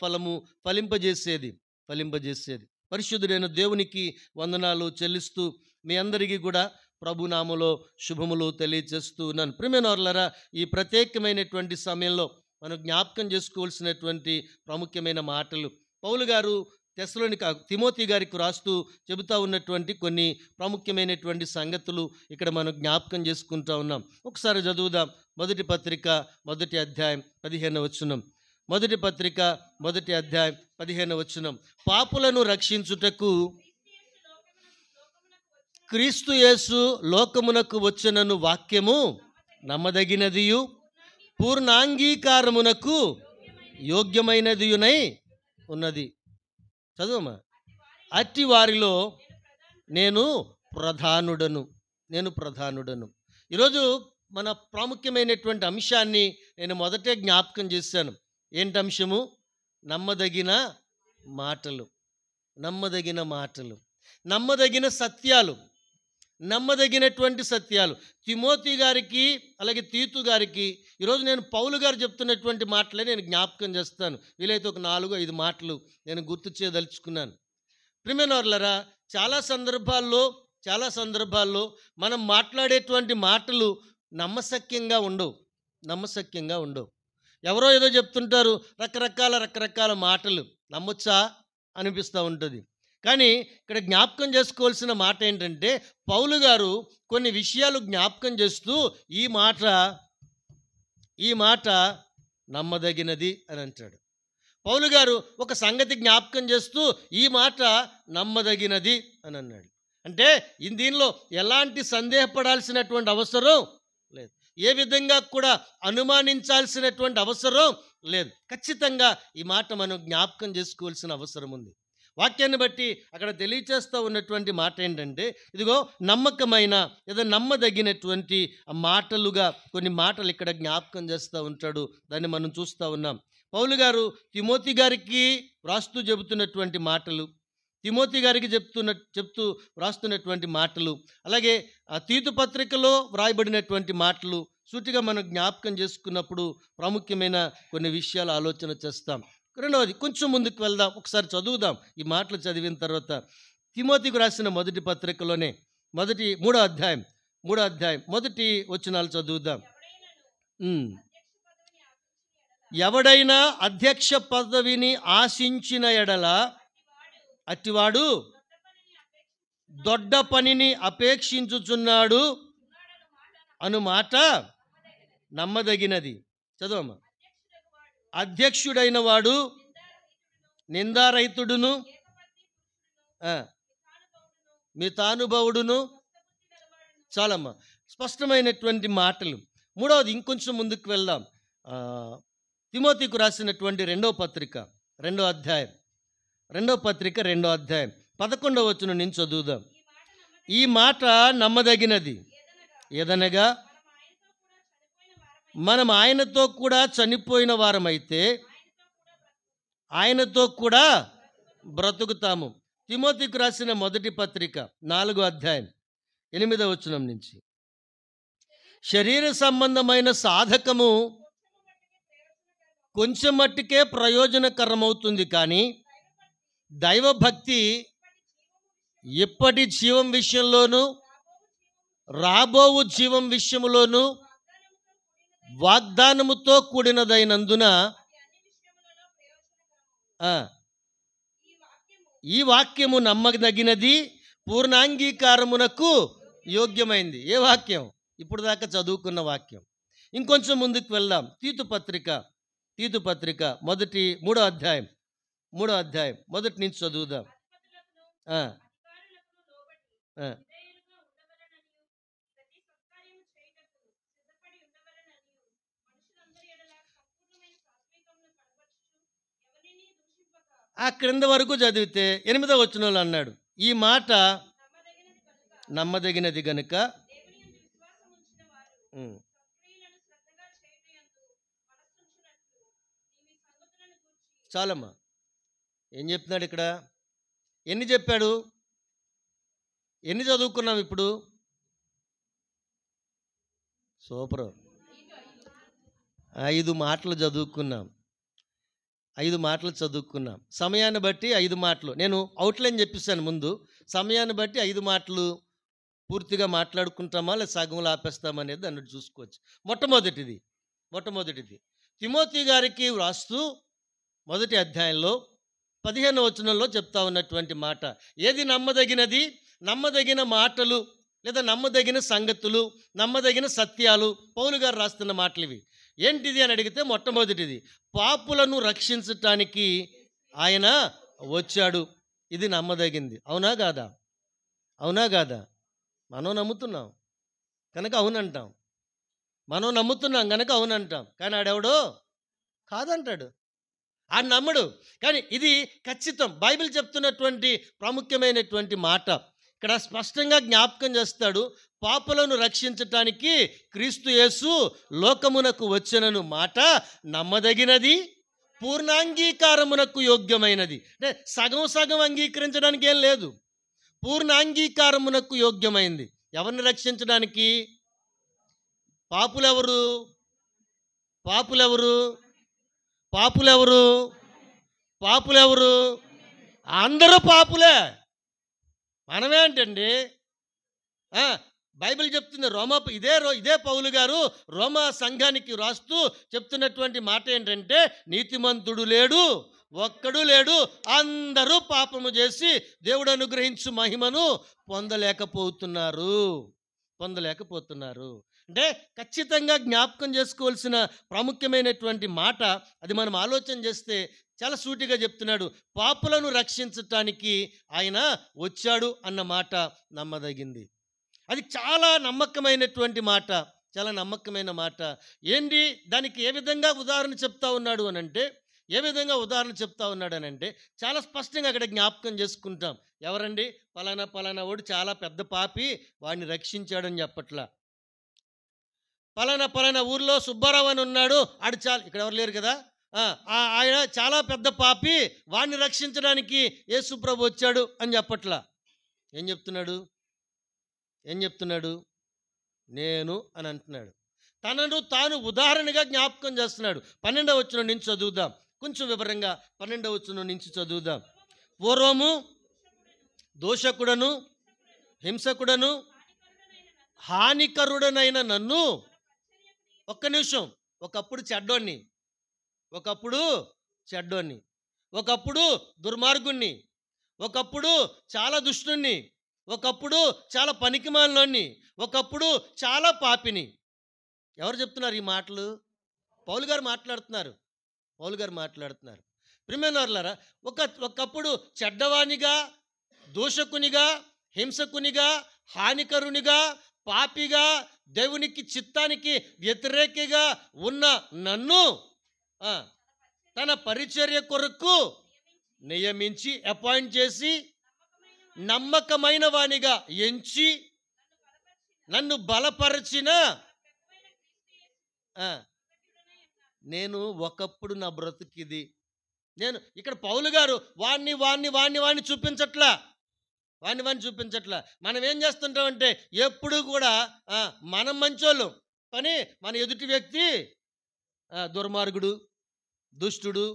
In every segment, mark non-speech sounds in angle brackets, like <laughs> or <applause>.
ఫలము ఫలింపజేసేది ఫలింపజేసేది పరిశుద్ధుడైన దేవునికి వందనాలు చెల్లిస్తూ మీ అందరికీ కూడా ప్రభునామలో శుభములు తెలియజేస్తూ నన్ను ప్రిమినోర్లరా ఈ ప్రత్యేకమైనటువంటి సమయంలో మనం జ్ఞాపకం చేసుకోవాల్సినటువంటి ప్రాముఖ్యమైన మాటలు పౌలు గారు తెసలోని తిమోతి గారికి రాస్తూ చెబుతా ఉన్నటువంటి కొన్ని ప్రాముఖ్యమైనటువంటి సంగతులు ఇక్కడ మనం జ్ఞాపకం చేసుకుంటా ఉన్నాం ఒకసారి చదువుదాం మొదటి పత్రిక మొదటి అధ్యాయం పదిహేను వచ్చున్నాం మొదటి పత్రిక మొదటి అధ్యాయం పదిహేను వచనం పాపులను రక్షించుటకు క్రీస్తు యేసు లోకమునకు వచ్చినను వాక్యము నమ్మదగినదియు పూర్ణాంగీకారమునకు యోగ్యమైనదియునై ఉన్నది చదువమ్మా అట్టి వారిలో నేను ప్రధానుడను నేను ప్రధానుడను ఈరోజు మన ప్రాముఖ్యమైనటువంటి అంశాన్ని నేను మొదటే జ్ఞాపకం చేశాను ఏంటి అంశము నమ్మదగిన మాటలు నమ్మదగిన మాటలు నమ్మదగిన సత్యాలు నమ్మదగినటువంటి సత్యాలు తిమోతి గారికి అలాగే తీతు గారికి ఈరోజు నేను పౌలు గారు చెప్తున్నటువంటి మాటలే నేను జ్ఞాపకం చేస్తాను వీలైతే ఒక నాలుగు ఐదు మాటలు నేను గుర్తు చేయదలుచుకున్నాను ప్రిమెనవర్లరా చాలా సందర్భాల్లో చాలా సందర్భాల్లో మనం మాట్లాడేటువంటి మాటలు నమ్మసక్యంగా ఉండవు నమ్మసక్యంగా ఉండవు ఎవరో ఏదో చెప్తుంటారు రకరకాల రకరకాల మాటలు నమ్మొచ్చా అనిపిస్తూ ఉంటుంది కానీ ఇక్కడ జ్ఞాపకం చేసుకోవాల్సిన మాట ఏంటంటే పౌలు గారు కొన్ని విషయాలు జ్ఞాపకం చేస్తూ ఈ మాట ఈ మాట నమ్మదగినది అని అంటాడు పౌలు గారు ఒక సంగతి జ్ఞాపకం చేస్తూ ఈ మాట నమ్మదగినది అని అన్నాడు అంటే దీనిలో ఎలాంటి సందేహపడాల్సినటువంటి అవసరం లేదు ఏ విధంగా కూడా అనుమానించాల్సినటువంటి అవసరం లేదు ఖచ్చితంగా ఈ మాట మనం జ్ఞాపకం చేసుకోవాల్సిన అవసరం ఉంది వాక్యాన్ని బట్టి అక్కడ తెలియచేస్తూ ఉన్నటువంటి మాట ఏంటంటే ఇదిగో నమ్మకమైన ఏదో నమ్మదగినటువంటి మాటలుగా కొన్ని మాటలు ఇక్కడ జ్ఞాపకం చేస్తూ ఉంటాడు దాన్ని మనం చూస్తూ ఉన్నాం పౌలు గారు తిమోతి గారికి వ్రాస్తూ చెబుతున్నటువంటి మాటలు తిమోతి గారికి చెప్తున్న చెప్తూ వ్రాస్తున్నటువంటి మాటలు అలాగే ఆ తీతు పత్రికలో వ్రాయబడినటువంటి మాటలు సూటిగా మనం జ్ఞాపకం చేసుకున్నప్పుడు ప్రాముఖ్యమైన కొన్ని విషయాలు ఆలోచన చేస్తాం రెండవది కొంచెం ముందుకు వెళ్దాం ఒకసారి చదువుదాం ఈ మాటలు చదివిన తర్వాత తిమోతికి రాసిన మొదటి పత్రికలోనే మొదటి మూడో అధ్యాయం మూడో అధ్యాయం మొదటి వచనాలు చదువుదాం ఎవడైనా అధ్యక్ష పదవిని ఆశించిన ఎడల అట్టివాడు దొడ్డ పనిని అపేక్షించుచున్నాడు అను మాట నమ్మదగినది చదవమ్మా అధ్యక్షుడైన వాడు నిందారైతుడును మీ తానుభవుడును చాలమ్మా స్పష్టమైనటువంటి మాటలు మూడవది ఇంకొంచెం ముందుకు వెళ్దాం తిమోతికు రాసినటువంటి రెండవ పత్రిక రెండో అధ్యాయం రెండవ పత్రిక రెండో అధ్యాయం పదకొండవ వచనం నేను చదువుదాం ఈ మాట నమ్మదగినది ఏదనగా మనం ఆయనతో కూడా చనిపోయిన వారమైతే ఆయనతో కూడా బ్రతుకుతాము తిమోతికి రాసిన మొదటి పత్రిక నాలుగో అధ్యాయం ఎనిమిదవ వచనం నుంచి శరీర సంబంధమైన సాధకము కొంచెం మట్టుకే ప్రయోజనకరమవుతుంది కానీ దైవభక్తి ఇప్పటి జీవం విషయంలోనూ రాబోవు జీవం విషయంలోనూ వాగ్దానముతో కూడినదైనందున ఈ వాక్యము నమ్మదగినది పూర్ణాంగీకారమునకు యోగ్యమైంది ఏ వాక్యం ఇప్పుడు దాకా చదువుకున్న వాక్యం ఇంకొంచెం ముందుకు వెళ్దాం తీతుపత్రిక తీతుపత్రిక మొదటి మూడో అధ్యాయం మూడో అధ్యాయం మొదటి నుంచి చదువుదాం ఆ క్రింద వరకు చదివితే ఎనిమిదో వచ్చిన అన్నాడు ఈ మాట నమ్మదగినది గనుక చాలమ్మా ఏం చెప్తున్నాడు ఇక్కడ ఎన్ని చెప్పాడు ఎన్ని చదువుకున్నాం ఇప్పుడు సూపర్ ఐదు మాటలు చదువుకున్నాం ఐదు మాటలు చదువుకున్నాం సమయాన్ని బట్టి ఐదు మాటలు నేను అవుట్లైన్ చెప్పిస్తాను ముందు సమయాన్ని బట్టి ఐదు మాటలు పూర్తిగా మాట్లాడుకుంటామా లేదా సగంలో ఆపేస్తామా అనేది అన్నట్టు చూసుకోవచ్చు మొట్టమొదటిది మొట్టమొదటిది తిమోతి గారికి వ్రాస్తూ మొదటి అధ్యాయంలో పదిహేను వచనంలో చెప్తా ఉన్నటువంటి మాట ఏది నమ్మదగినది నమ్మదగిన మాటలు లేదా నమ్మదగిన సంగతులు నమ్మదగిన సత్యాలు పౌలు గారు రాస్తున్న మాటలు ఇవి ఏంటిది అని అడిగితే మొట్టమొదటిది పాపులను రక్షించటానికి ఆయన వచ్చాడు ఇది నమ్మదగింది అవునా కాదా అవునా కాదా మనం నమ్ముతున్నాం కనుక అవునంటాం మనం నమ్ముతున్నాం కనుక అవునంటాం కానీ ఆడెవడో కాదంటాడు ఆ నమ్మడు కానీ ఇది ఖచ్చితం బైబిల్ చెప్తున్నటువంటి ప్రాముఖ్యమైనటువంటి మాట ఇక్కడ స్పష్టంగా జ్ఞాపకం చేస్తాడు పాపలను రక్షించటానికి క్రీస్తు యేసు లోకమునకు వచ్చినను మాట నమ్మదగినది పూర్ణాంగీకారమునకు యోగ్యమైనది అంటే సగం సగం అంగీకరించడానికి ఏం లేదు పూర్ణాంగీకారమునకు యోగ్యమైంది ఎవరిని రక్షించడానికి పాపులెవరు పాపులెవరు పాపులెవరు పాపులెవరు అందరూ పాపులే మనమేంటండి బైబిల్ చెప్తుంది రోమా ఇదే ఇదే పౌలు గారు రోమా సంఘానికి రాస్తూ చెప్తున్నటువంటి మాట ఏంటంటే నీతిమంతుడు లేడు ఒక్కడు లేడు అందరూ పాపము చేసి దేవుడు అనుగ్రహించు మహిమను పొందలేకపోతున్నారు పొందలేకపోతున్నారు అంటే ఖచ్చితంగా జ్ఞాపకం చేసుకోవాల్సిన ప్రాముఖ్యమైనటువంటి మాట అది మనం ఆలోచన చేస్తే చాలా సూటిగా చెప్తున్నాడు పాపులను రక్షించటానికి ఆయన వచ్చాడు అన్న మాట నమ్మదగింది అది చాలా నమ్మకమైనటువంటి మాట చాలా నమ్మకమైన మాట ఏంటి దానికి ఏ విధంగా ఉదాహరణ చెప్తా ఉన్నాడు అని అంటే ఏ విధంగా ఉదాహరణ చెప్తా ఉన్నాడు అని అంటే చాలా స్పష్టంగా అక్కడ జ్ఞాపకం చేసుకుంటాం ఎవరండి పలానా పలానా వాడు చాలా పెద్ద పాపి వాడిని రక్షించాడని చెప్పట్లా పలానా పలానా ఊర్లో సుబ్బారావు అని ఉన్నాడు ఆడు చాలు ఇక్కడ ఎవరు లేరు కదా ఆయన చాలా పెద్ద పాపి వాడిని రక్షించడానికి యేసుప్రభు వచ్చాడు అని చెప్పట్లా ఏం చెప్తున్నాడు ఏం చెప్తున్నాడు నేను అని అంటున్నాడు తనను తాను ఉదాహరణగా జ్ఞాపకం చేస్తున్నాడు పన్నెండవ వచ్చిన నుంచి చదువుదాం కొంచెం వివరంగా పన్నెండవ వచ్చిన నుంచి చదువుదాం పూర్వము దోషకుడను హింసకుడను హానికరుడనైన నన్ను ఒక్క నిమిషం ఒకప్పుడు చెడ్డోన్ని ఒకప్పుడు చెడ్డోన్ని ఒకప్పుడు దుర్మార్గుణ్ణి ఒకప్పుడు చాలా దుష్టుణ్ణి ఒకప్పుడు చాలా పనికిమాలినోన్ని ఒకప్పుడు చాలా పాపిని ఎవరు చెప్తున్నారు ఈ మాటలు పౌలు గారు మాట్లాడుతున్నారు పౌలు గారు మాట్లాడుతున్నారు ప్రిమేనర్లరా ఒక ఒకప్పుడు చెడ్డవానిగా దూషకునిగా హింసకునిగా హానికరునిగా పాపిగా దేవునికి చిత్తానికి వ్యతిరేకగా ఉన్న నన్ను తన పరిచర్య కొరకు నియమించి అపాయింట్ చేసి నమ్మకమైన వానిగా ఎంచి నన్ను బలపరిచిన నేను ఒకప్పుడు నా బ్రతుకిది నేను ఇక్కడ పౌలు గారు వాణ్ణి వాణ్ణి వాణ్ణి వాణ్ణి చూపించట్లా వాడిని వాడిని చూపించట్లా మనం ఏం చేస్తుంటామంటే ఎప్పుడు కూడా మనం మంచోళ్ళు కానీ మన ఎదుటి వ్యక్తి దుర్మార్గుడు దుష్టుడు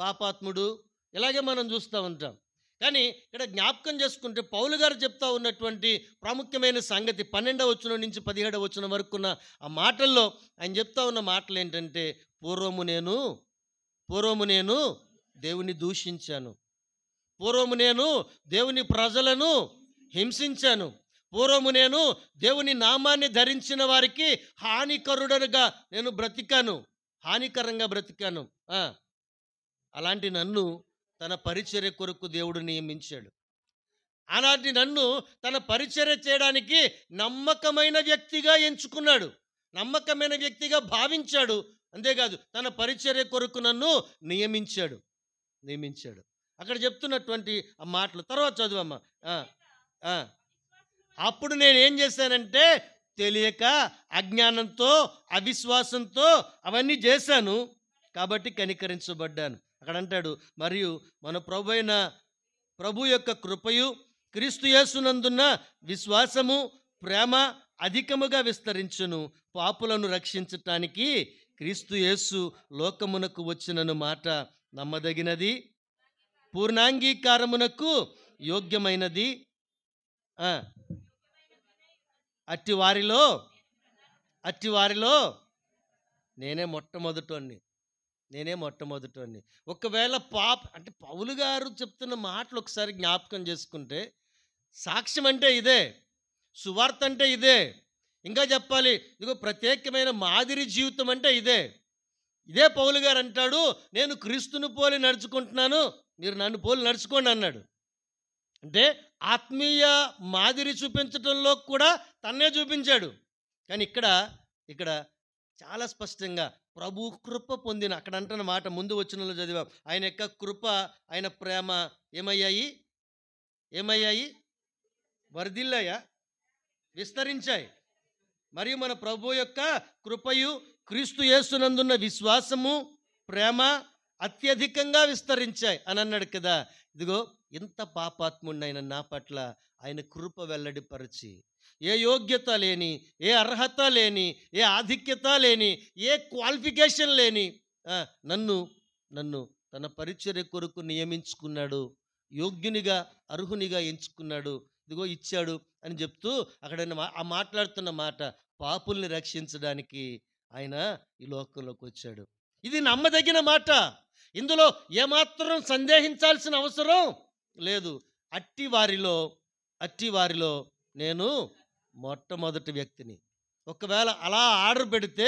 పాపాత్ముడు ఇలాగే మనం చూస్తూ ఉంటాం కానీ ఇక్కడ జ్ఞాపకం చేసుకుంటే పౌలు గారు చెప్తా ఉన్నటువంటి ప్రాముఖ్యమైన సంగతి పన్నెండవ వచ్చిన నుంచి పదిహేడవ వచ్చిన వరకున్న ఆ మాటల్లో ఆయన చెప్తా ఉన్న మాటలు ఏంటంటే పూర్వము నేను పూర్వము నేను దేవుని దూషించాను పూర్వము నేను దేవుని ప్రజలను హింసించాను పూర్వము నేను దేవుని నామాన్ని ధరించిన వారికి హానికరుడనుగా నేను బ్రతికాను హానికరంగా బ్రతికాను అలాంటి నన్ను తన పరిచర్య కొరకు దేవుడు నియమించాడు అలాంటి నన్ను తన పరిచర్య చేయడానికి నమ్మకమైన వ్యక్తిగా ఎంచుకున్నాడు నమ్మకమైన వ్యక్తిగా భావించాడు అంతేకాదు తన పరిచర్య కొరకు నన్ను నియమించాడు నియమించాడు అక్కడ చెప్తున్నటువంటి మాటలు తర్వాత చదువమ్మ అప్పుడు నేను ఏం చేశానంటే తెలియక అజ్ఞానంతో అవిశ్వాసంతో అవన్నీ చేశాను కాబట్టి కనికరించబడ్డాను అక్కడ అంటాడు మరియు మన ప్రభు అయిన ప్రభు యొక్క కృపయు క్రీస్తు యేసునందున్న విశ్వాసము ప్రేమ అధికముగా విస్తరించును పాపులను రక్షించటానికి క్రీస్తు యేసు లోకమునకు వచ్చినను మాట నమ్మదగినది పూర్ణాంగీకారమునకు యోగ్యమైనది అట్టి వారిలో అట్టి వారిలో నేనే మొట్టమొదటోని నేనే మొట్టమొదటోని ఒకవేళ పాప అంటే పౌలు గారు చెప్తున్న మాటలు ఒకసారి జ్ఞాపకం చేసుకుంటే సాక్ష్యం అంటే ఇదే సువార్త అంటే ఇదే ఇంకా చెప్పాలి ఇదిగో ప్రత్యేకమైన మాదిరి జీవితం అంటే ఇదే ఇదే పౌలు గారు అంటాడు నేను క్రీస్తును పోలి నడుచుకుంటున్నాను మీరు నన్ను పోలి నడుచుకోండి అన్నాడు అంటే ఆత్మీయ మాదిరి చూపించడంలో కూడా తన్నే చూపించాడు కానీ ఇక్కడ ఇక్కడ చాలా స్పష్టంగా ప్రభు కృప పొందిన అక్కడ అంటున్న మాట ముందు వచ్చినలో చదివా ఆయన యొక్క కృప ఆయన ప్రేమ ఏమయ్యాయి ఏమయ్యాయి వరదిల్లాయా విస్తరించాయి మరియు మన ప్రభు యొక్క కృపయు క్రీస్తు యేసునందున్న విశ్వాసము ప్రేమ అత్యధికంగా విస్తరించాయి అని అన్నాడు కదా ఇదిగో ఇంత ఆయన నా పట్ల ఆయన కృప వెల్లడిపరిచి ఏ యోగ్యత లేని ఏ అర్హత లేని ఏ ఆధిక్యత లేని ఏ క్వాలిఫికేషన్ లేని నన్ను నన్ను తన పరిచర్య కొరకు నియమించుకున్నాడు యోగ్యునిగా అర్హునిగా ఎంచుకున్నాడు ఇదిగో ఇచ్చాడు అని చెప్తూ అక్కడ ఆ మాట్లాడుతున్న మాట పాపుల్ని రక్షించడానికి ఆయన ఈ లోకంలోకి వచ్చాడు ఇది నమ్మదగిన మాట ఇందులో ఏమాత్రం సందేహించాల్సిన అవసరం లేదు అట్టి వారిలో అట్టి వారిలో నేను మొట్టమొదటి వ్యక్తిని ఒకవేళ అలా ఆర్డర్ పెడితే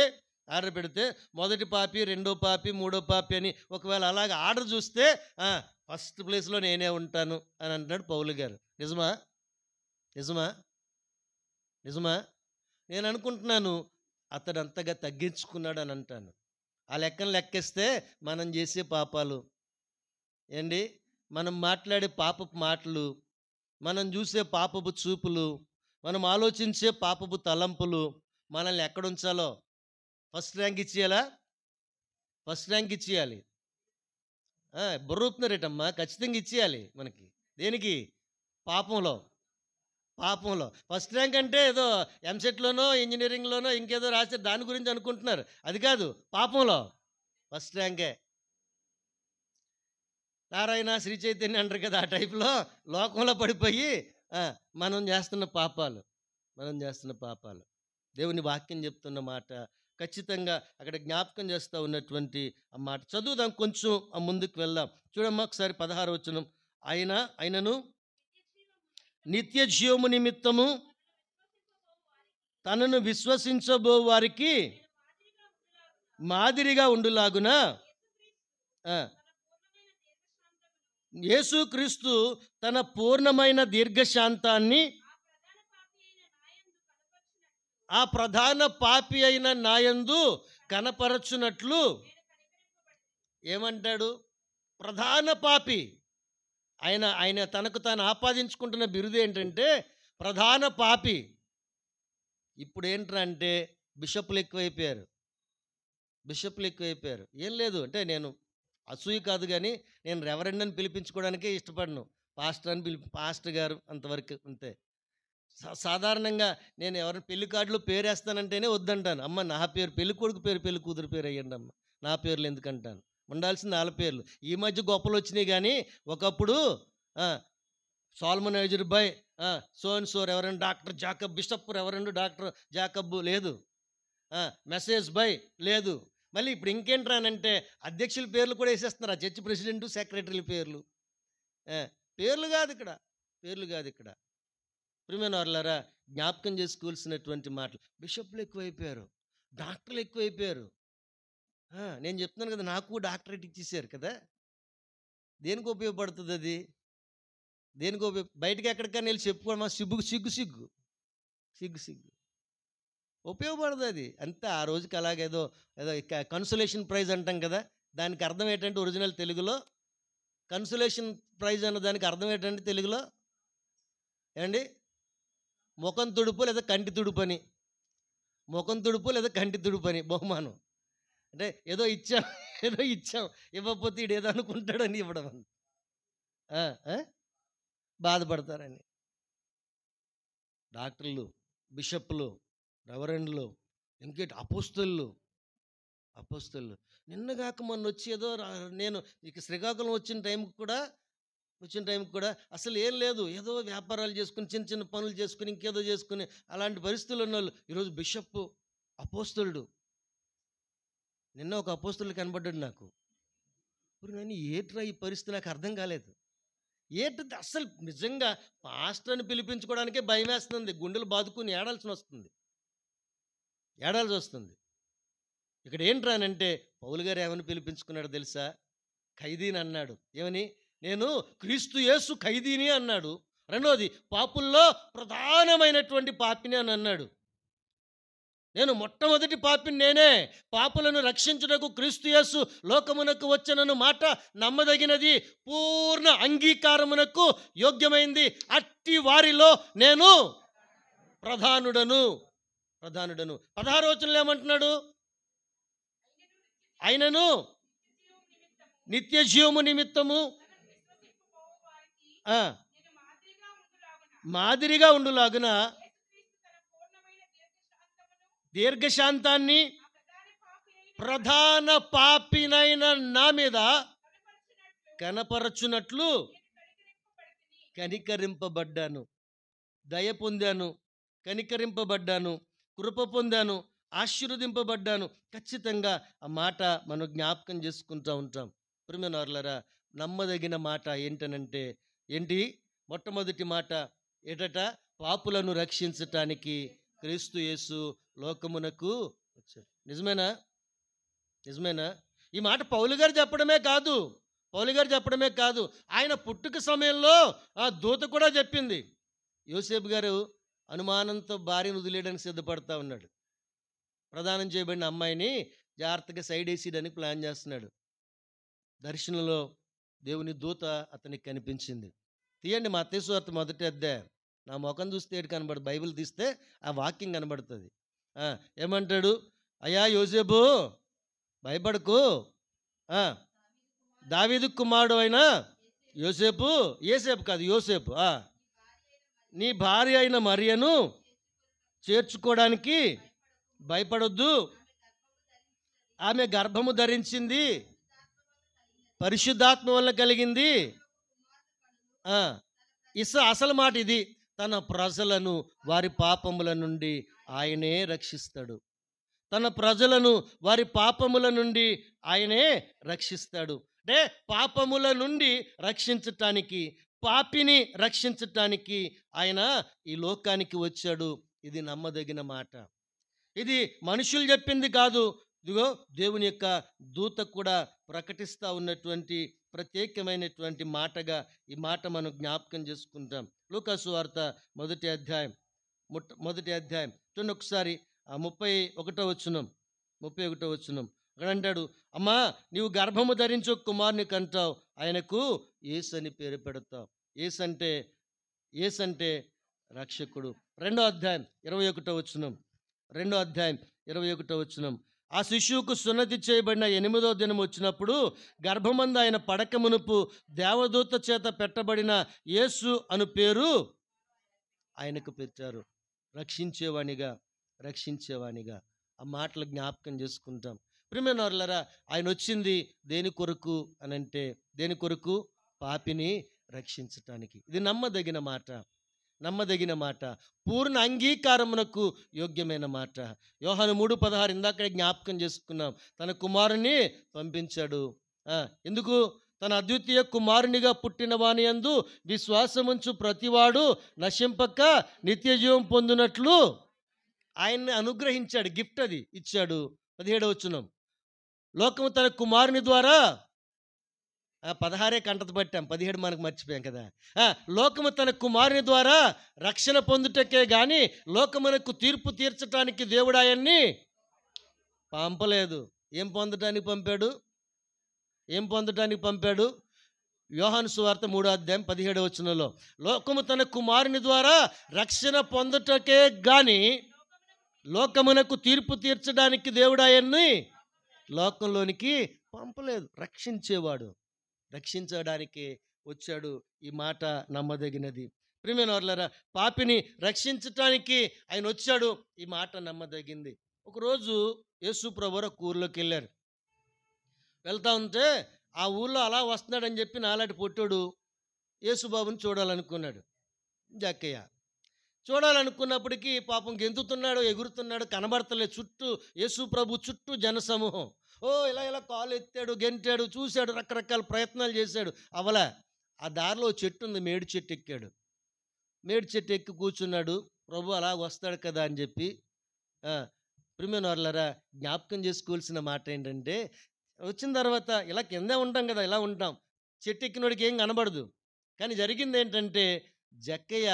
ఆర్డర్ పెడితే మొదటి పాపి రెండో పాపి మూడో పాపి అని ఒకవేళ అలాగే ఆర్డర్ చూస్తే ఫస్ట్ ప్లేస్లో నేనే ఉంటాను అని అంటున్నాడు పౌలు గారు నిజమా నిజమా నిజమా నేను అనుకుంటున్నాను అతడు అంతగా తగ్గించుకున్నాడు అని అంటాను ఆ లెక్కను లెక్కిస్తే మనం చేసే పాపాలు ఏండి మనం మాట్లాడే పాపపు మాటలు మనం చూసే పాపపు చూపులు మనం ఆలోచించే పాపపు తలంపులు మనల్ని ఎక్కడ ఉంచాలో ఫస్ట్ ర్యాంక్ ఇచ్చేయాలా ఫస్ట్ ర్యాంక్ ఇచ్చేయాలి బుర్రూపుతున్నారేటమ్మా ఖచ్చితంగా ఇచ్చేయాలి మనకి దేనికి పాపంలో పాపంలో ఫస్ట్ ర్యాంక్ అంటే ఏదో ఎంసెట్లోనో ఇంజనీరింగ్లోనో ఇంకేదో రాస్తే దాని గురించి అనుకుంటున్నారు అది కాదు పాపంలో ఫస్ట్ ర్యాంకే నారాయణ శ్రీ చైతన్య అంటారు కదా ఆ టైప్లో లోకంలో పడిపోయి మనం చేస్తున్న పాపాలు మనం చేస్తున్న పాపాలు దేవుని వాక్యం చెప్తున్న మాట ఖచ్చితంగా అక్కడ జ్ఞాపకం చేస్తూ ఉన్నటువంటి ఆ మాట చదువుదాం కొంచెం ముందుకు వెళ్దాం చూడమ్మా ఒకసారి పదహారు వచ్చినాం ఆయన ఆయనను నిత్య జీవము నిమిత్తము తనను విశ్వసించబో వారికి మాదిరిగా ఉండులాగున యేసుక్రీస్తు తన పూర్ణమైన దీర్ఘశాంతాన్ని ఆ ప్రధాన పాపి అయిన నాయందు కనపరచునట్లు ఏమంటాడు ప్రధాన పాపి ఆయన ఆయన తనకు తాను ఆపాదించుకుంటున్న బిరుదు ఏంటంటే ప్రధాన పాపి ఇప్పుడు ఏంటంటే బిషప్లు ఎక్కువైపోయారు బిషప్లు ఎక్కువైపోయారు ఏం లేదు అంటే నేను అసూయ కాదు కానీ నేను రెవరెండ్ అని పిలిపించుకోవడానికే ఇష్టపడను పాస్టర్ అని పిలిపి పాస్టర్ గారు అంతవరకు అంతే సాధారణంగా నేను ఎవరిని పెళ్లి కార్డులో పేరేస్తానంటేనే వద్దంటాను అమ్మ నా పేరు పెళ్ళి కొడుకు పేరు పెళ్ళి కూతురు పేరు అయ్యండి అమ్మ నా పేర్లు ఎందుకంటాను ఉండాల్సింది వాళ్ళ పేర్లు ఈ మధ్య గొప్పలు వచ్చినాయి కానీ ఒకప్పుడు సాల్మన్ అజర్ బాయ్ సోన్ సోర్ reverend doctor Jacob bishop reverend doctor Jacob లేదు మెసేజ్ బాయ్ లేదు మళ్ళీ ఇప్పుడు ఇంకేంట్రానంటే అధ్యక్షుల పేర్లు కూడా వేసేస్తున్నారు ఆ చర్చి ప్రెసిడెంట్ సెక్రటరీల పేర్లు పేర్లు కాదు ఇక్కడ పేర్లు కాదు ఇక్కడ ప్రిమేన్ జ్ఞాపకం చేసుకోవాల్సినటువంటి మాటలు బిషప్లు ఎక్కువైపోయారు డాక్టర్లు ఎక్కువైపోయారు నేను చెప్తున్నాను కదా నాకు డాక్టరేట్ ఇచ్చేసారు కదా దేనికి ఉపయోగపడుతుంది అది దేనికి ఉపయోగ బయటకు ఎక్కడికైనా వెళ్ళి చెప్పుకోవడం సిగ్గు సిగ్గు సిగ్గు సిగ్గు సిగ్గు ఉపయోగపడదు అది అంతే ఆ రోజుకి అలాగేదో ఏదో కన్సులేషన్ ప్రైజ్ అంటాం కదా దానికి అర్థం ఏంటంటే ఒరిజినల్ తెలుగులో కన్సులేషన్ ప్రైజ్ అన్న దానికి అర్థం ఏంటంటే తెలుగులో ఏమండి ముఖం తుడుపు లేదా కంటి తుడుపు అని ముఖం తుడుపు లేదా కంటి తుడుపు అని బహుమానం అంటే ఏదో ఇచ్చాం <laughs> ఏదో ఇచ్చాం ఇవ్వకపోతే ఇడు ఏదో అనుకుంటాడని ఇవ్వడం అని బాధపడతారని డాక్టర్లు బిషప్లు రెవరెండ్లు ఇంకేటి అపోస్తులు అపోస్తులు నిన్నగాక మొన్న వచ్చి ఏదో నేను ఇక శ్రీకాకుళం వచ్చిన టైంకి కూడా వచ్చిన టైంకి కూడా అసలు ఏం లేదు ఏదో వ్యాపారాలు చేసుకుని చిన్న చిన్న పనులు చేసుకుని ఇంకేదో చేసుకుని అలాంటి పరిస్థితులు ఉన్న వాళ్ళు ఈరోజు బిషప్ అపోస్తులుడు నిన్న ఒక అపోస్తులు కనబడ్డాడు నాకు ఇప్పుడు ఏట్రా ఈ పరిస్థితి నాకు అర్థం కాలేదు ఏట అసలు నిజంగా పాస్టర్ని పిలిపించుకోవడానికే భయం వేస్తుంది గుండెలు బాదుకుని ఏడాల్సిన వస్తుంది ఏడాల్సి వస్తుంది ఇక్కడ ఏంట్రానంటే పౌలు గారు ఏమని పిలిపించుకున్నాడు తెలుసా ఖైదీని అన్నాడు ఏమని నేను క్రీస్తు యేసు ఖైదీని అన్నాడు రెండోది పాపుల్లో ప్రధానమైనటువంటి పాపిని అని అన్నాడు నేను మొట్టమొదటి పాపిని నేనే పాపులను రక్షించుటకు క్రీస్తుయస్సు లోకమునకు వచ్చినను మాట నమ్మదగినది పూర్ణ అంగీకారమునకు యోగ్యమైంది అట్టి వారిలో నేను ప్రధానుడను ప్రధానుడను పదహారు ఏమంటున్నాడు ఆయనను నిత్య జీవము నిమిత్తము మాదిరిగా ఉండులాగున దీర్ఘశాంతాన్ని ప్రధాన పాపినైన నా మీద కనపరచునట్లు కనికరింపబడ్డాను దయ పొందాను కనికరింపబడ్డాను కృప పొందాను ఆశీర్వదింపబడ్డాను ఖచ్చితంగా ఆ మాట మనం జ్ఞాపకం చేసుకుంటూ ఉంటాం ప్రిమినార్లరా నమ్మదగిన మాట ఏంటనంటే ఏంటి మొట్టమొదటి మాట ఏటట పాపులను రక్షించటానికి క్రీస్తు యేసు లోకమునకు వచ్చాడు నిజమేనా నిజమేనా ఈ మాట పౌలు గారు చెప్పడమే కాదు పౌలు గారు చెప్పడమే కాదు ఆయన పుట్టుక సమయంలో ఆ దూత కూడా చెప్పింది యూసేఫ్ గారు అనుమానంతో భార్యను వదిలేయడానికి సిద్ధపడతా ఉన్నాడు ప్రదానం చేయబడిన అమ్మాయిని జాగ్రత్తగా సైడ్ వేసేయడానికి ప్లాన్ చేస్తున్నాడు దర్శనంలో దేవుని దూత అతనికి కనిపించింది తీయండి మా అత్తేశ్వార్త మొదటి అధ్యాయం నా ముఖం చూస్తే ఏడు కనబడు బైబిల్ తీస్తే ఆ వాక్యం కనబడుతుంది ఏమంటాడు అయ్యా యోసేపు భయపడకు దావీదు కుమారుడు అయినా యోసేపు ఏసేపు కాదు యోసేపు నీ భార్య అయిన మరియను చేర్చుకోవడానికి భయపడొద్దు ఆమె గర్భము ధరించింది పరిశుద్ధాత్మ వల్ల కలిగింది ఇస అసలు మాట ఇది తన ప్రజలను వారి పాపముల నుండి ఆయనే రక్షిస్తాడు తన ప్రజలను వారి పాపముల నుండి ఆయనే రక్షిస్తాడు అంటే పాపముల నుండి రక్షించటానికి పాపిని రక్షించటానికి ఆయన ఈ లోకానికి వచ్చాడు ఇది నమ్మదగిన మాట ఇది మనుషులు చెప్పింది కాదు ఇదిగో దేవుని యొక్క దూత కూడా ప్రకటిస్తూ ఉన్నటువంటి ప్రత్యేకమైనటువంటి మాటగా ఈ మాట మనం జ్ఞాపకం చేసుకుంటాం లూకాసు వార్త మొదటి అధ్యాయం ముట్ట మొదటి అధ్యాయం చూడండి ఒకసారి ఆ ముప్పై ఒకటో వచ్చినం ముప్పై ఒకటో వచ్చినం అక్కడ అంటాడు అమ్మా నీవు గర్భము ధరించు కుమారుని కంటావు ఆయనకు ఏసు అని పేరు పెడతావు ఏసు అంటే ఏసు అంటే రక్షకుడు రెండో అధ్యాయం ఇరవై ఒకటో వచ్చునం రెండో అధ్యాయం ఇరవై ఒకటో వచ్చునం ఆ శిశువుకు సున్నతి చేయబడిన ఎనిమిదో దినం వచ్చినప్పుడు గర్భమంద ఆయన పడక మునుపు దేవదూత చేత పెట్టబడిన యేసు అను పేరు ఆయనకు పెట్టారు రక్షించేవాణిగా రక్షించేవాణిగా ఆ మాటలు జ్ఞాపకం చేసుకుంటాం ప్రిమేనవర్లరా ఆయన వచ్చింది దేని కొరకు అనంటే దేని కొరకు పాపిని రక్షించటానికి ఇది నమ్మదగిన మాట నమ్మదగిన మాట పూర్ణ అంగీకారమునకు యోగ్యమైన మాట యోహాను మూడు పదహారు ఇందాక జ్ఞాపకం చేసుకున్నాం తన కుమారుని పంపించాడు ఎందుకు తన అద్వితీయ కుమారునిగా పుట్టిన వాని అందు విశ్వాసముంచు ప్రతివాడు నశింపక నిత్య జీవం పొందినట్లు ఆయన్ని అనుగ్రహించాడు గిఫ్ట్ అది ఇచ్చాడు పదిహేడవచ్చునం లోకము తన కుమారుని ద్వారా పదహారే కంటత పట్టాం పదిహేడు మనకు మర్చిపోయాం కదా లోకము తన కుమారుని ద్వారా రక్షణ పొందుటకే కానీ లోకమునకు తీర్పు తీర్చటానికి దేవుడాయన్ని పంపలేదు ఏం పొందటానికి పంపాడు ఏం పొందటానికి పంపాడు వ్యూహాను సువార్త మూడో అధ్యాయం పదిహేడు వచ్చినలో లోకము తన కుమారుని ద్వారా రక్షణ పొందుటకే కానీ లోకమునకు తీర్పు తీర్చడానికి దేవుడాయన్ని లోకంలోనికి పంపలేదు రక్షించేవాడు రక్షించడానికి వచ్చాడు ఈ మాట నమ్మదగినది ప్రిమినోర్లరా పాపిని రక్షించటానికి ఆయన వచ్చాడు ఈ మాట నమ్మదగింది ఒకరోజు యేసు ప్రభుర ఊర్లోకి వెళ్ళారు వెళ్తా ఉంటే ఆ ఊర్లో అలా వస్తున్నాడని చెప్పి నాలాటి పొట్టుడు యేసుబాబుని చూడాలనుకున్నాడు జక్కయ్య చూడాలనుకున్నప్పటికీ పాపం గెంతుతున్నాడు ఎగురుతున్నాడు కనబడతలే చుట్టూ యేసు ప్రభు చుట్టూ జనసమూహం ఓ ఇలా ఇలా కాలు ఎత్తాడు గెంటాడు చూశాడు రకరకాల ప్రయత్నాలు చేశాడు అవలా ఆ దారిలో చెట్టు ఉంది మేడి చెట్టు ఎక్కాడు మేడి చెట్టు ఎక్కి కూర్చున్నాడు ప్రభు అలా వస్తాడు కదా అని చెప్పి ప్రిమియన్ వర్లరా జ్ఞాపకం చేసుకోవాల్సిన మాట ఏంటంటే వచ్చిన తర్వాత ఇలా కింద ఉంటాం కదా ఇలా ఉంటాం చెట్టు ఎక్కినోడికి ఏం కనబడదు కానీ జరిగింది ఏంటంటే జక్కయ్య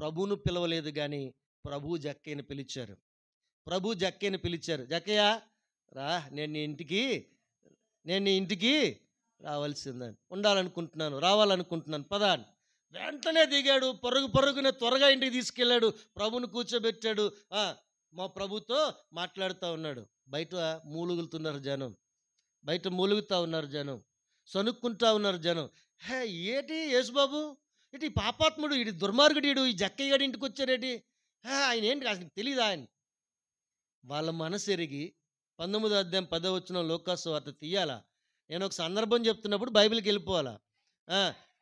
ప్రభును పిలవలేదు కానీ ప్రభు జక్కయ్యని పిలిచారు ప్రభు జక్కయ్యని పిలిచారు జక్కయ్య రా నేను నీ ఇంటికి నేను నీ ఇంటికి రావాల్సిందని ఉండాలనుకుంటున్నాను రావాలనుకుంటున్నాను పదా వెంటనే దిగాడు పరుగు పరుగున త్వరగా ఇంటికి తీసుకెళ్ళాడు ప్రభుని కూర్చోబెట్టాడు మా ప్రభుతో మాట్లాడుతూ ఉన్నాడు బయట మూలుగులుతున్నారు జనం బయట మూలుగుతూ ఉన్నారు జనం సనుక్కుంటా ఉన్నారు జనం హే ఏటి యేసుబాబు ఇటు ఈ పాపాత్ముడు ఇటు దుర్మార్గుడు ఇడు ఈ జక్కయ్యగాడి ఇంటికి వచ్చారేటి ఆయన ఏంటి అసలు తెలియదు ఆయన వాళ్ళ మనసు ఎరిగి పంతొమ్మిదో అధ్యాయం వచ్చిన లోకాసు వార్త తీయాలా నేను ఒక సందర్భం చెప్తున్నప్పుడు బైబిల్కి వెళ్ళిపోవాలా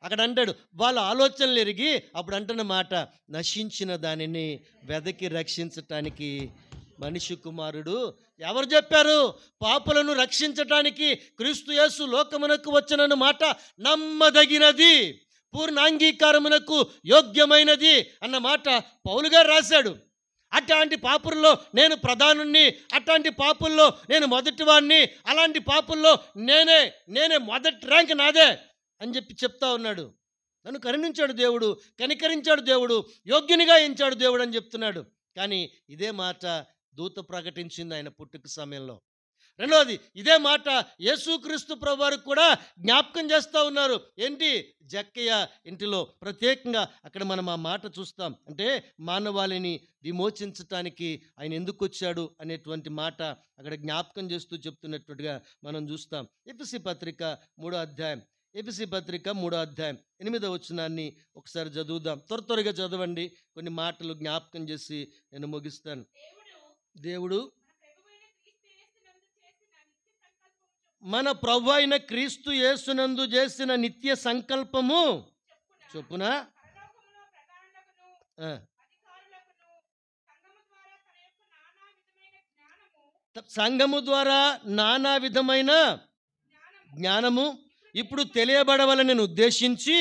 అక్కడ అంటాడు వాళ్ళ ఆలోచనలు ఎరిగి అప్పుడు అంటున్న మాట నశించిన దానిని వెదకి రక్షించటానికి మనిషి కుమారుడు ఎవరు చెప్పారు పాపులను రక్షించటానికి క్రీస్తు యేసు లోకమునకు వచ్చినన్న మాట నమ్మదగినది పూర్ణ యోగ్యమైనది అన్న మాట పౌలు గారు రాశాడు అట్లాంటి పాపుల్లో నేను ప్రధానుణ్ణి అట్లాంటి పాపుల్లో నేను మొదటివాణ్ణి అలాంటి పాపుల్లో నేనే నేనే మొదటి ర్యాంక్ నాదే అని చెప్పి చెప్తా ఉన్నాడు నన్ను కరుణించాడు దేవుడు కనికరించాడు దేవుడు యోగ్యునిగా ఎంచాడు దేవుడు అని చెప్తున్నాడు కానీ ఇదే మాట దూత ప్రకటించింది ఆయన పుట్టుక సమయంలో రెండవది ఇదే మాట యేసుక్రీస్తు ప్రభువారు కూడా జ్ఞాపకం చేస్తూ ఉన్నారు ఏంటి జక్కయ్య ఇంటిలో ప్రత్యేకంగా అక్కడ మనం ఆ మాట చూస్తాం అంటే మానవాళిని విమోచించటానికి ఆయన ఎందుకు వచ్చాడు అనేటువంటి మాట అక్కడ జ్ఞాపకం చేస్తూ చెప్తున్నట్టుగా మనం చూస్తాం ఎపిసి పత్రిక మూడో అధ్యాయం ఎపిసి పత్రిక మూడో అధ్యాయం ఎనిమిదో వచనాన్ని ఒకసారి చదువుదాం త్వర త్వరగా చదవండి కొన్ని మాటలు జ్ఞాపకం చేసి నేను ముగిస్తాను దేవుడు మన ప్రభు అయిన క్రీస్తు యేసునందు చేసిన నిత్య సంకల్పము చొప్పున సంఘము ద్వారా నానా విధమైన జ్ఞానము ఇప్పుడు తెలియబడవలని ఉద్దేశించి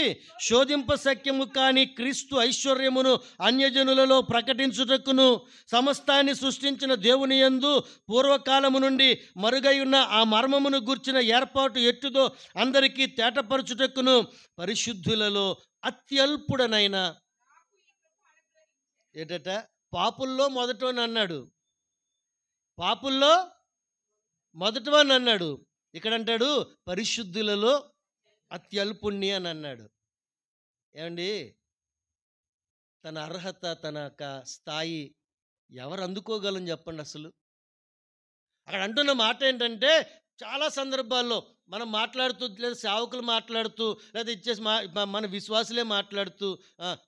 శోధింప సఖ్యము కాని క్రీస్తు ఐశ్వర్యమును అన్యజనులలో ప్రకటించుటకును సమస్తాన్ని సృష్టించిన దేవుని యందు పూర్వకాలము నుండి మరుగై ఉన్న ఆ మర్మమును గుర్చిన ఏర్పాటు ఎట్టుదో అందరికీ తేటపరచుటకును పరిశుద్ధులలో అత్యల్పుడనైన ఏటట పాపుల్లో మొదటోనన్నాడు పాపుల్లో మొదటవని అన్నాడు ఇక్కడంటాడు పరిశుద్ధులలో అత్యల్పుణ్ణి అని అన్నాడు ఏమండి తన అర్హత తన యొక్క స్థాయి ఎవరు అందుకోగలని చెప్పండి అసలు అక్కడ అంటున్న మాట ఏంటంటే చాలా సందర్భాల్లో మనం మాట్లాడుతూ లేదా సేవకులు మాట్లాడుతూ లేదా ఇచ్చేసి మా మన విశ్వాసులే మాట్లాడుతూ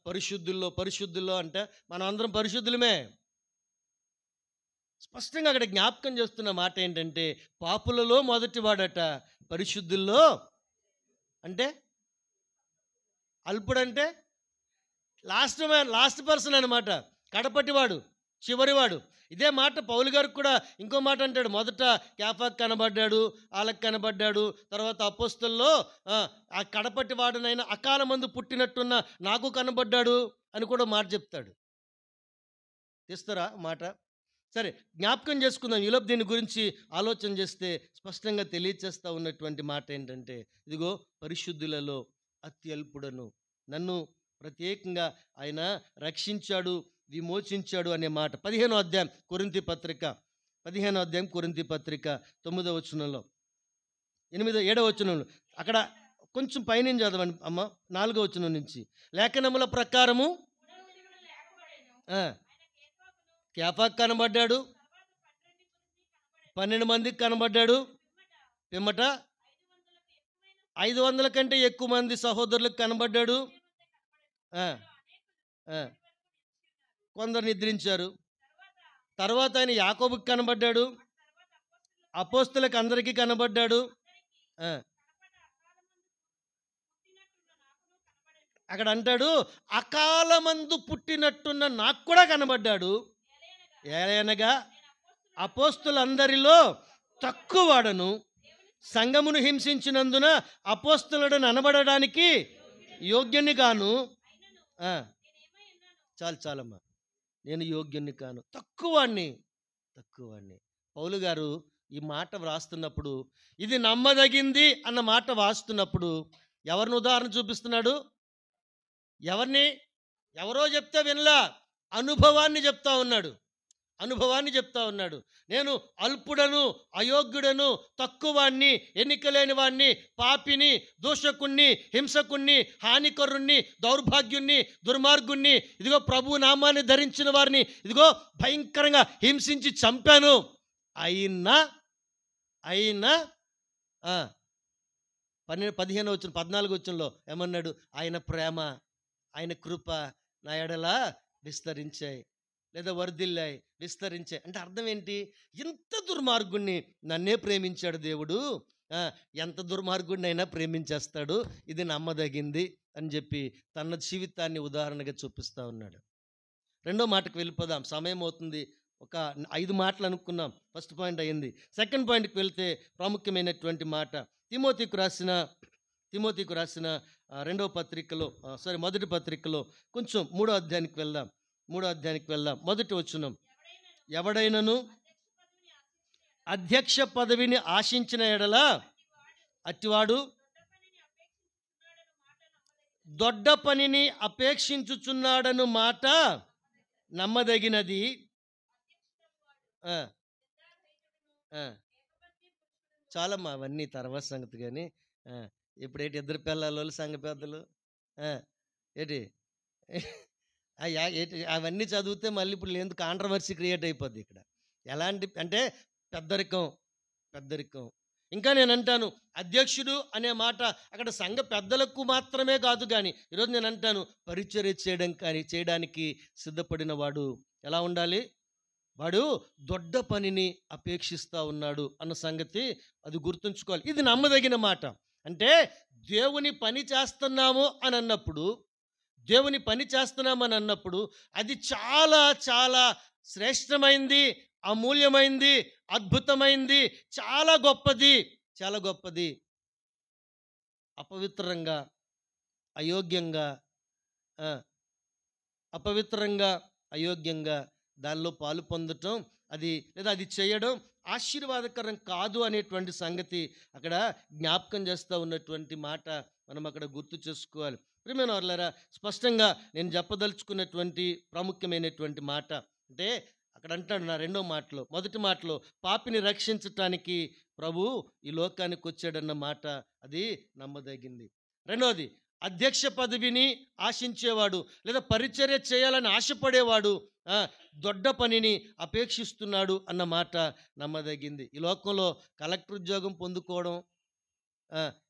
పరిశుద్ధుల్లో పరిశుద్ధుల్లో అంటే మనం అందరం పరిశుద్ధులమే స్పష్టంగా అక్కడ జ్ఞాపకం చేస్తున్న మాట ఏంటంటే పాపులలో మొదటివాడట పరిశుద్ధుల్లో అంటే అల్పుడంటే లాస్ట్ మ్యాన్ లాస్ట్ పర్సన్ అనమాట కడపటివాడు చివరివాడు ఇదే మాట పౌలు గారికి కూడా ఇంకో మాట అంటాడు మొదట క్యాఫాక్ కనబడ్డాడు ఆలకు కనబడ్డాడు తర్వాత అపోస్తుల్లో ఆ కడపటి వాడనైనా అకాల మందు పుట్టినట్టున్న నాకు కనబడ్డాడు అని కూడా మాట చెప్తాడు తీస్తారా మాట సరే జ్ఞాపకం చేసుకుందాం ఈలోపు దీని గురించి ఆలోచన చేస్తే స్పష్టంగా తెలియచేస్తూ ఉన్నటువంటి మాట ఏంటంటే ఇదిగో పరిశుద్ధులలో అత్యల్పుడను నన్ను ప్రత్యేకంగా ఆయన రక్షించాడు విమోచించాడు అనే మాట పదిహేనో అధ్యాయం కొరింతి పత్రిక పదిహేనో అధ్యాయం కొరింతి పత్రిక తొమ్మిదో వచనంలో ఎనిమిదో ఏడవ వచనంలో అక్కడ కొంచెం పైన చదవండి అమ్మ నాలుగో వచనం నుంచి లేఖనముల ప్రకారము కేఫాకు కనబడ్డాడు పన్నెండు మందికి కనబడ్డాడు పిమ్మట ఐదు వందల కంటే ఎక్కువ మంది సహోదరులకు కనబడ్డాడు కొందరు నిద్రించారు తర్వాత ఆయన యాకోబుకి కనబడ్డాడు అపోస్తులకు అందరికీ కనబడ్డాడు అక్కడ అంటాడు అకాలమందు పుట్టినట్టున్న నాకు కూడా కనబడ్డాడు ఏనగా అపోస్తులందరిలో తక్కువవాడను సంగమును హింసించినందున అపోస్తులను అనబడడానికి యోగ్యుని కాను చాలు చాలమ్మా నేను యోగ్యుని కాను తక్కువాణ్ణి తక్కువాణ్ణి పౌలు గారు ఈ మాట వ్రాస్తున్నప్పుడు ఇది నమ్మదగింది అన్న మాట వ్రాస్తున్నప్పుడు ఎవరిని ఉదాహరణ చూపిస్తున్నాడు ఎవరిని ఎవరో చెప్తే వినలా అనుభవాన్ని చెప్తా ఉన్నాడు అనుభవాన్ని చెప్తా ఉన్నాడు నేను అల్పుడను అయోగ్యుడను తక్కువాణ్ణి ఎన్నికలేని వాణ్ణి పాపిని దూషకుణ్ణి హింసకుణ్ణి హానికరుణ్ణి దౌర్భాగ్యుణ్ణి దుర్మార్గుణ్ణి ఇదిగో ప్రభు నామాన్ని ధరించిన వారిని ఇదిగో భయంకరంగా హింసించి చంపాను అయినా అయినా పన్నెండు పదిహేను వచ్చిన పద్నాలుగు వచ్చంలో ఏమన్నాడు ఆయన ప్రేమ ఆయన కృప నా ఎడలా విస్తరించాయి లేదా వరదిల్లాయి విస్తరించాయి అంటే అర్థం ఏంటి ఇంత దుర్మార్గుణ్ణి నన్నే ప్రేమించాడు దేవుడు ఎంత అయినా ప్రేమించేస్తాడు ఇది నమ్మదగింది అని చెప్పి తన జీవితాన్ని ఉదాహరణగా చూపిస్తూ ఉన్నాడు రెండో మాటకు వెళ్ళిపోదాం సమయం అవుతుంది ఒక ఐదు మాటలు అనుకున్నాం ఫస్ట్ పాయింట్ అయింది సెకండ్ పాయింట్కి వెళ్తే ప్రాముఖ్యమైనటువంటి మాట తిమోతికు రాసిన తిమోతికు రాసిన రెండవ పత్రికలో సారీ మొదటి పత్రికలో కొంచెం మూడో అధ్యాయానికి వెళ్దాం మూడో అధ్యాయానికి వెళ్దాం మొదటి వచ్చున్నాం ఎవడైనను అధ్యక్ష పదవిని ఆశించిన ఎడల అట్టివాడు దొడ్డ పనిని అపేక్షించుచున్నాడను మాట నమ్మదగినది చాలమ్మా అవన్నీ తర్వాత సంగతి కానీ ఇప్పుడు ఏంటి ఇద్దరు పిల్లలు సంఘ పెద్దలు ఏంటి అవన్నీ చదివితే మళ్ళీ ఇప్పుడు లేదు కాంట్రవర్సీ క్రియేట్ అయిపోద్ది ఇక్కడ ఎలాంటి అంటే పెద్దరికం పెద్దరికం ఇంకా నేను అంటాను అధ్యక్షుడు అనే మాట అక్కడ సంఘ పెద్దలకు మాత్రమే కాదు కానీ ఈరోజు నేను అంటాను పరిచర్య చేయడం కానీ చేయడానికి సిద్ధపడిన వాడు ఎలా ఉండాలి వాడు దొడ్డ పనిని అపేక్షిస్తూ ఉన్నాడు అన్న సంగతి అది గుర్తుంచుకోవాలి ఇది నమ్మదగిన మాట అంటే దేవుని పని చేస్తున్నాము అని అన్నప్పుడు దేవుని పని చేస్తున్నామని అన్నప్పుడు అది చాలా చాలా శ్రేష్టమైంది అమూల్యమైంది అద్భుతమైంది చాలా గొప్పది చాలా గొప్పది అపవిత్రంగా అయోగ్యంగా అపవిత్రంగా అయోగ్యంగా దానిలో పాలు పొందటం అది లేదా అది చేయడం ఆశీర్వాదకరం కాదు అనేటువంటి సంగతి అక్కడ జ్ఞాపకం చేస్తూ ఉన్నటువంటి మాట మనం అక్కడ గుర్తు చేసుకోవాలి ప్రియమైన స్పష్టంగా నేను చెప్పదలుచుకున్నటువంటి ప్రాముఖ్యమైనటువంటి మాట అంటే అక్కడ అంటాడు నా రెండో మాటలో మొదటి మాటలో పాపిని రక్షించటానికి ప్రభు ఈ లోకానికి వచ్చాడన్న మాట అది నమ్మదగింది రెండవది అధ్యక్ష పదవిని ఆశించేవాడు లేదా పరిచర్య చేయాలని ఆశపడేవాడు దొడ్డ పనిని అపేక్షిస్తున్నాడు అన్న మాట నమ్మదగింది ఈ లోకంలో కలెక్టర్ ఉద్యోగం పొందుకోవడం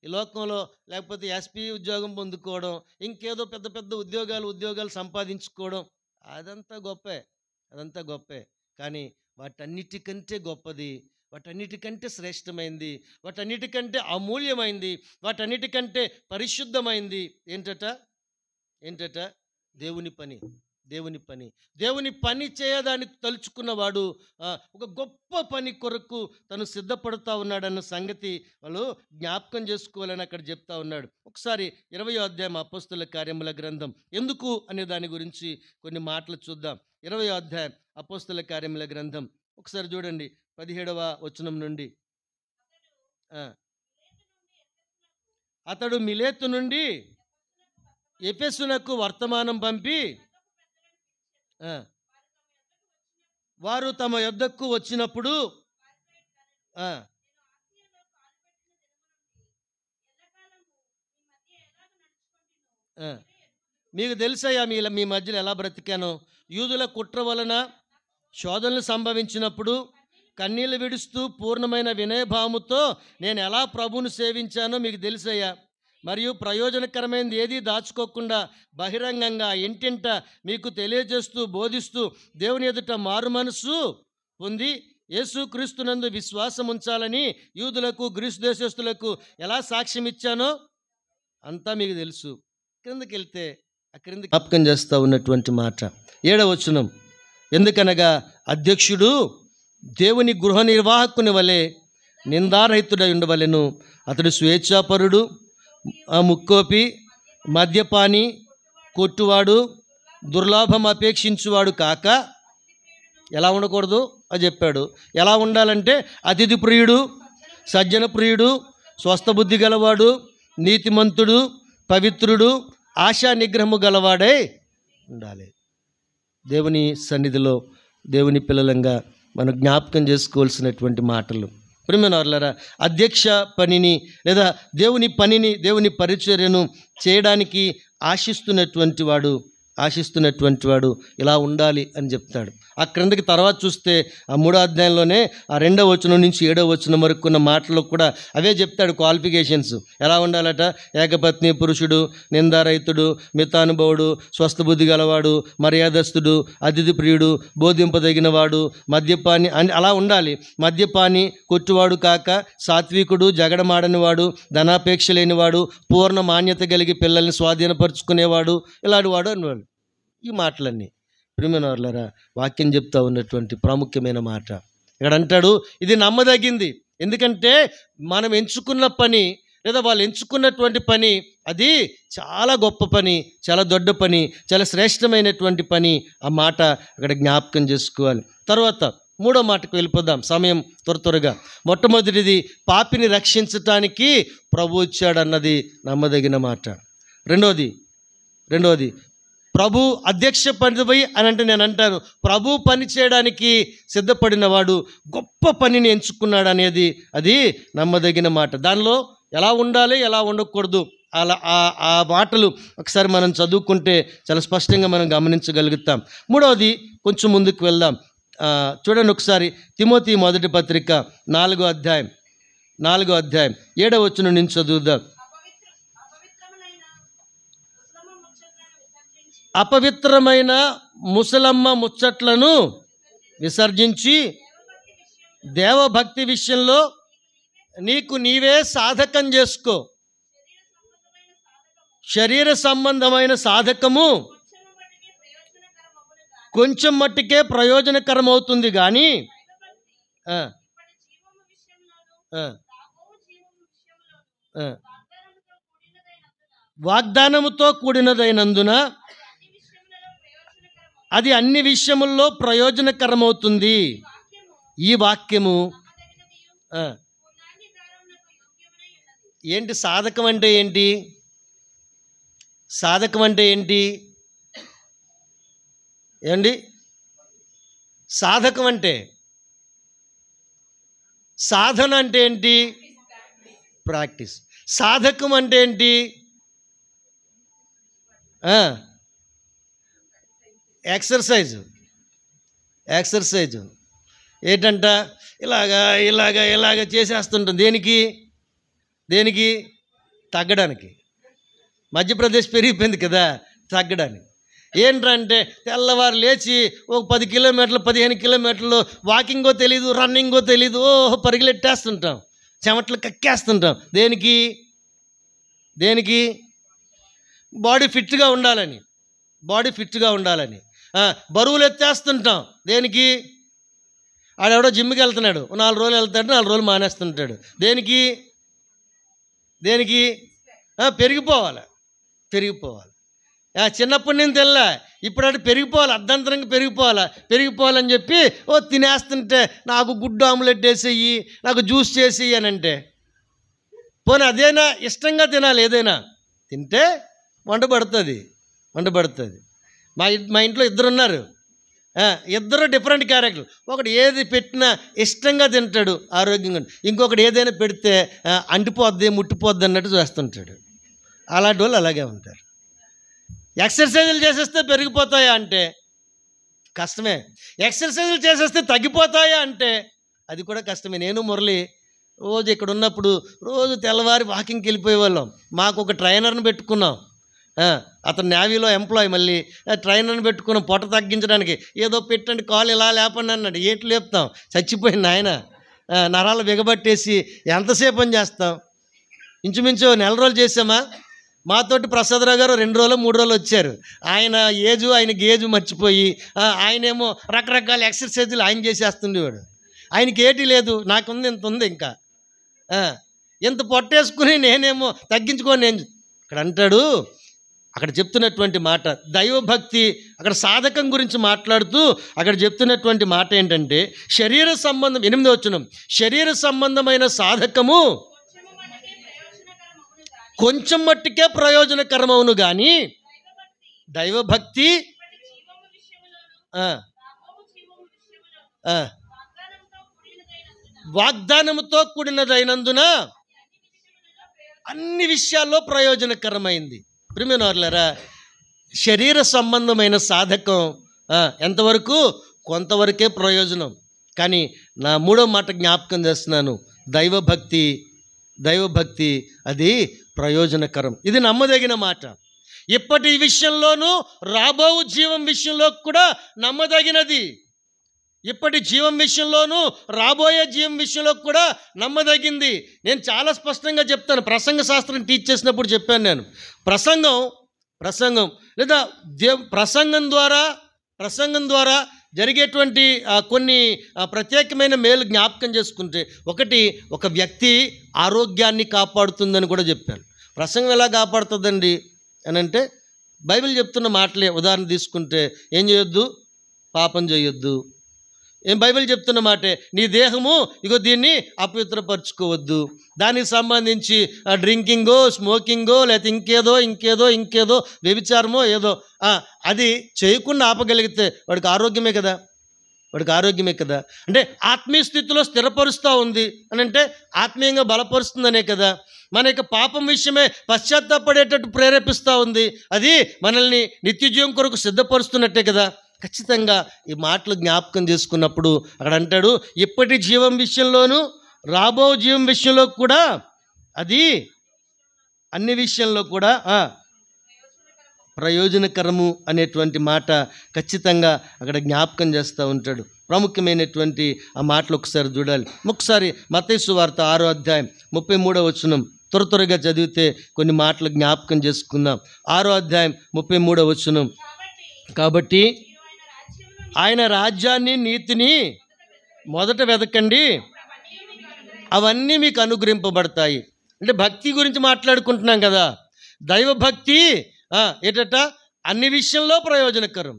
ఈ లోకంలో లేకపోతే ఎస్పీ ఉద్యోగం పొందుకోవడం ఇంకేదో పెద్ద పెద్ద ఉద్యోగాలు ఉద్యోగాలు సంపాదించుకోవడం అదంతా గొప్పే అదంతా గొప్పే కానీ వాటన్నిటికంటే గొప్పది వాటన్నిటికంటే శ్రేష్టమైంది వాటన్నిటికంటే అమూల్యమైంది వాటన్నిటికంటే పరిశుద్ధమైంది ఏంటట ఏంటట దేవుని పని దేవుని పని దేవుని పని చేయదాన్ని తలుచుకున్నవాడు ఒక గొప్ప పని కొరకు తను సిద్ధపడుతూ ఉన్నాడన్న సంగతి వాళ్ళు జ్ఞాపకం చేసుకోవాలని అక్కడ చెప్తా ఉన్నాడు ఒకసారి ఇరవై అధ్యాయం అపస్తుల కార్యముల గ్రంథం ఎందుకు అనే దాని గురించి కొన్ని మాటలు చూద్దాం ఇరవై అధ్యాయం అపస్తుల కార్యముల గ్రంథం ఒకసారి చూడండి పదిహేడవ వచనం నుండి అతడు మిలేతు నుండి ఎపెసునకు వర్తమానం పంపి వారు తమ యొద్దకు వచ్చినప్పుడు మీకు తెలుసాయా మీ మీ మధ్యలో ఎలా బ్రతికాను యూదుల కుట్ర వలన శోధనలు సంభవించినప్పుడు కన్నీళ్లు విడుస్తూ పూర్ణమైన వినయభావముతో నేను ఎలా ప్రభువును సేవించానో మీకు తెలుసాయా మరియు ప్రయోజనకరమైనది ఏది దాచుకోకుండా బహిరంగంగా ఇంటింట మీకు తెలియజేస్తూ బోధిస్తూ దేవుని ఎదుట మారు మనసు పొంది యేసుక్రీస్తునందు విశ్వాసం ఉంచాలని యూదులకు గ్రీసు దేశస్తులకు ఎలా సాక్ష్యం ఇచ్చానో అంతా మీకు తెలుసు క్రిందకి వెళ్తే ఆ క్రింద జ్ఞాపకం చేస్తూ ఉన్నటువంటి మాట ఏడవచనం ఎందుకనగా అధ్యక్షుడు దేవుని గృహ నిర్వాహకుని వలె నిందారహితుడై ఉండవలెను అతడు స్వేచ్ఛాపరుడు ముక్కోపి మద్యపాని కొట్టువాడు దుర్లాభం అపేక్షించువాడు కాక ఎలా ఉండకూడదు అని చెప్పాడు ఎలా ఉండాలంటే అతిథి ప్రియుడు సజ్జన ప్రియుడు స్వస్థబుద్ధి గలవాడు నీతిమంతుడు పవిత్రుడు ఆశా నిగ్రహము గలవాడై ఉండాలి దేవుని సన్నిధిలో దేవుని పిల్లలంగా మనం జ్ఞాపకం చేసుకోవాల్సినటువంటి మాటలు ప్రిమినవర్లరా అధ్యక్ష పనిని లేదా దేవుని పనిని దేవుని పరిచర్యను చేయడానికి ఆశిస్తున్నటువంటి వాడు ఆశిస్తున్నటువంటి వాడు ఇలా ఉండాలి అని చెప్తాడు ఆ క్రిందకి తర్వాత చూస్తే ఆ మూడో అధ్యాయంలోనే ఆ రెండవ వచనం నుంచి ఏడో వచనం వరకు ఉన్న మాటల్లో కూడా అవే చెప్తాడు క్వాలిఫికేషన్స్ ఎలా ఉండాలట ఏకపత్ని పురుషుడు నిందారైతుడు మితానుభవుడు స్వస్థబుద్ధి గలవాడు మర్యాదస్థుడు అతిథి ప్రియుడు బోధింపదగినవాడు మద్యపాని అని అలా ఉండాలి మద్యపాని కొట్టువాడు కాక సాత్వికుడు జగడమాడనివాడు ధనాపేక్ష లేనివాడు పూర్ణ మాన్యత కలిగి పిల్లల్ని స్వాధీనపరుచుకునేవాడు ఇలాంటి వాడు అనేవాడు ఈ మాటలన్నీ ప్రిమినవర్లరా వాక్యం చెప్తా ఉన్నటువంటి ప్రాముఖ్యమైన మాట ఇక్కడ అంటాడు ఇది నమ్మదగింది ఎందుకంటే మనం ఎంచుకున్న పని లేదా వాళ్ళు ఎంచుకున్నటువంటి పని అది చాలా గొప్ప పని చాలా దొడ్డ పని చాలా శ్రేష్టమైనటువంటి పని ఆ మాట అక్కడ జ్ఞాపకం చేసుకోవాలి తర్వాత మూడో మాటకు వెళ్ళిపోదాం సమయం త్వర త్వరగా మొట్టమొదటిది పాపిని రక్షించటానికి ప్రభు వచ్చాడన్నది నమ్మదగిన మాట రెండోది రెండవది ప్రభు అధ్యక్ష పనిపై అని అంటే నేను అంటాను ప్రభు పని చేయడానికి సిద్ధపడినవాడు గొప్ప పనిని ఎంచుకున్నాడు అనేది అది నమ్మదగిన మాట దానిలో ఎలా ఉండాలి ఎలా ఉండకూడదు అలా ఆ మాటలు ఒకసారి మనం చదువుకుంటే చాలా స్పష్టంగా మనం గమనించగలుగుతాం మూడవది కొంచెం ముందుకు వెళ్దాం చూడండి ఒకసారి తిమోతి మొదటి పత్రిక నాలుగో అధ్యాయం నాలుగో అధ్యాయం ఏడవచ్చును వచ్చును నుంచి చదువుదాం అపవిత్రమైన ముసలమ్మ ముచ్చట్లను విసర్జించి దేవభక్తి విషయంలో నీకు నీవే సాధకం చేసుకో శరీర సంబంధమైన సాధకము కొంచెం మట్టుకే ప్రయోజనకరం అవుతుంది కానీ వాగ్దానముతో కూడినదైనందున అది అన్ని విషయముల్లో ప్రయోజనకరమవుతుంది ఈ వాక్యము ఏంటి సాధకం అంటే ఏంటి సాధకం అంటే ఏంటి ఏమండి సాధకం అంటే సాధన అంటే ఏంటి ప్రాక్టీస్ సాధకం అంటే ఏంటి ఎక్సర్సైజ్ ఎక్సర్సైజ్ ఏంటంట ఇలాగా ఇలాగ ఇలాగ చేసేస్తుంటుంది దేనికి దేనికి తగ్గడానికి మధ్యప్రదేశ్ పెరిగిపోయింది కదా తగ్గడానికి ఏంటంటే తెల్లవారు లేచి ఒక పది కిలోమీటర్లు పదిహేను కిలోమీటర్లు వాకింగో తెలీదు రన్నింగో తెలీదు ఓహో పరిగెలెట్టేస్తుంటాం చెమట్లు కక్కేస్తుంటాం దేనికి దేనికి బాడీ ఫిట్గా ఉండాలని బాడీ ఫిట్గా ఉండాలని బరువులు ఎత్తేస్తుంటాం దేనికి ఆడెవడో జిమ్కి వెళ్తున్నాడు నాలుగు రోజులు వెళ్తాడు నాలుగు రోజులు మానేస్తుంటాడు దేనికి దేనికి పెరిగిపోవాలి పెరిగిపోవాలి చిన్నప్పటి నుంచి తెల్లా ఇప్పుడు అటు పెరిగిపోవాలి అర్ధంతరంగా పెరిగిపోవాలా పెరిగిపోవాలని చెప్పి ఓ తినేస్తుంటే నాకు గుడ్డు ఆమ్లెట్ వేసేయి నాకు జ్యూస్ చేసేయి అని అంటే పోనీ అదేనా ఇష్టంగా తినాలి ఏదైనా తింటే వంట పడుతుంది వంట పడుతుంది మా మా ఇంట్లో ఇద్దరు ఉన్నారు ఇద్దరు డిఫరెంట్ క్యారెక్టర్ ఒకటి ఏది పెట్టినా ఇష్టంగా తింటాడు ఆరోగ్యంగా ఇంకొకటి ఏదైనా పెడితే అంటిపోద్ది ముట్టిపోద్ది అన్నట్టు చేస్తుంటాడు అలాంటి వాళ్ళు అలాగే ఉంటారు ఎక్సర్సైజులు చేసేస్తే పెరిగిపోతాయా అంటే కష్టమే ఎక్సర్సైజులు చేసేస్తే తగ్గిపోతాయా అంటే అది కూడా కష్టమే నేను మురళి రోజు ఇక్కడ ఉన్నప్పుడు రోజు తెల్లవారి వాకింగ్కి వెళ్ళిపోయేవాళ్ళం మాకు ఒక ట్రైనర్ని పెట్టుకున్నాం అతను నేవీలో ఎంప్లాయ్ మళ్ళీ ట్రైనర్ని పెట్టుకుని పొట్ట తగ్గించడానికి ఏదో పెట్టండి కాలు ఇలా లేపండి అన్నాడు ఏట్లు లేపుతాం చచ్చిపోయింది ఆయన నరాలు బిగబట్టేసి ఎంతసేపు అని చేస్తాం ఇంచుమించు నెల రోజులు చేసామా మాతోటి ప్రసాదరావు గారు రెండు రోజులు మూడు రోజులు వచ్చారు ఆయన ఏజు ఆయన గేజు మర్చిపోయి ఆయనేమో రకరకాల ఎక్సర్సైజులు ఆయన చేసేస్తుండేవాడు ఆయనకి ఏటి లేదు నాకుంది ఇంత ఉంది ఇంకా ఇంత పొట్టేసుకుని నేనేమో తగ్గించుకొని నేను ఇక్కడ అంటాడు అక్కడ చెప్తున్నటువంటి మాట దైవభక్తి అక్కడ సాధకం గురించి మాట్లాడుతూ అక్కడ చెప్తున్నటువంటి మాట ఏంటంటే శరీర సంబంధం ఎనిమిది వచ్చినం శరీర సంబంధమైన సాధకము కొంచెం మట్టుకే ప్రయోజనకరమవును కానీ దైవభక్తి వాగ్దానముతో కూడినదైనందున అన్ని విషయాల్లో ప్రయోజనకరమైంది ప్రిమినార్లరా శరీర సంబంధమైన సాధకం ఎంతవరకు కొంతవరకే ప్రయోజనం కానీ నా మూడో మాట జ్ఞాపకం చేస్తున్నాను దైవభక్తి దైవభక్తి అది ప్రయోజనకరం ఇది నమ్మదగిన మాట ఇప్పటి విషయంలోనూ రాబో జీవం విషయంలో కూడా నమ్మదగినది ఇప్పటి జీవం విషయంలోనూ రాబోయే జీవం విషయంలో కూడా నమ్మదగింది నేను చాలా స్పష్టంగా చెప్తాను ప్రసంగ శాస్త్రం టీచ్ చేసినప్పుడు చెప్పాను నేను ప్రసంగం ప్రసంగం లేదా దేవ్ ప్రసంగం ద్వారా ప్రసంగం ద్వారా జరిగేటువంటి కొన్ని ప్రత్యేకమైన మేలు జ్ఞాపకం చేసుకుంటే ఒకటి ఒక వ్యక్తి ఆరోగ్యాన్ని కాపాడుతుందని కూడా చెప్పాను ప్రసంగం ఎలా కాపాడుతుందండి అని అంటే బైబిల్ చెప్తున్న మాటలే ఉదాహరణ తీసుకుంటే ఏం చేయొద్దు పాపం చేయొద్దు ఏం బైబిల్ చెప్తున్న మాటే నీ దేహము ఇగో దీన్ని అపవిత్రపరచుకోవద్దు దానికి సంబంధించి డ్రింకింగో స్మోకింగో లేకపోతే ఇంకేదో ఇంకేదో ఇంకేదో వ్యభిచారమో ఏదో అది చేయకుండా ఆపగలిగితే వాడికి ఆరోగ్యమే కదా వాడికి ఆరోగ్యమే కదా అంటే ఆత్మీయ స్థితిలో స్థిరపరుస్తూ ఉంది అని అంటే ఆత్మీయంగా బలపరుస్తుందనే కదా మన యొక్క పాపం విషయమే పశ్చాత్తాపడేటట్టు ప్రేరేపిస్తూ ఉంది అది మనల్ని నిత్యజీవం కొరకు సిద్ధపరుస్తున్నట్టే కదా ఖచ్చితంగా ఈ మాటలు జ్ఞాపకం చేసుకున్నప్పుడు అక్కడ అంటాడు ఇప్పటి జీవం విషయంలోనూ రాబో జీవం విషయంలో కూడా అది అన్ని విషయంలో కూడా ప్రయోజనకరము అనేటువంటి మాట ఖచ్చితంగా అక్కడ జ్ఞాపకం చేస్తూ ఉంటాడు ప్రాముఖ్యమైనటువంటి ఆ మాటలు ఒకసారి చూడాలి ఒకసారి మతేసు వార్త ఆరో అధ్యాయం ముప్పై మూడో వచనం త్వర త్వరగా చదివితే కొన్ని మాటలు జ్ఞాపకం చేసుకుందాం ఆరో అధ్యాయం ముప్పై మూడో వచనం కాబట్టి ఆయన రాజ్యాన్ని నీతిని మొదట వెతకండి అవన్నీ మీకు అనుగ్రహింపబడతాయి అంటే భక్తి గురించి మాట్లాడుకుంటున్నాం కదా దైవభక్తి ఏటట అన్ని విషయంలో ప్రయోజనకరం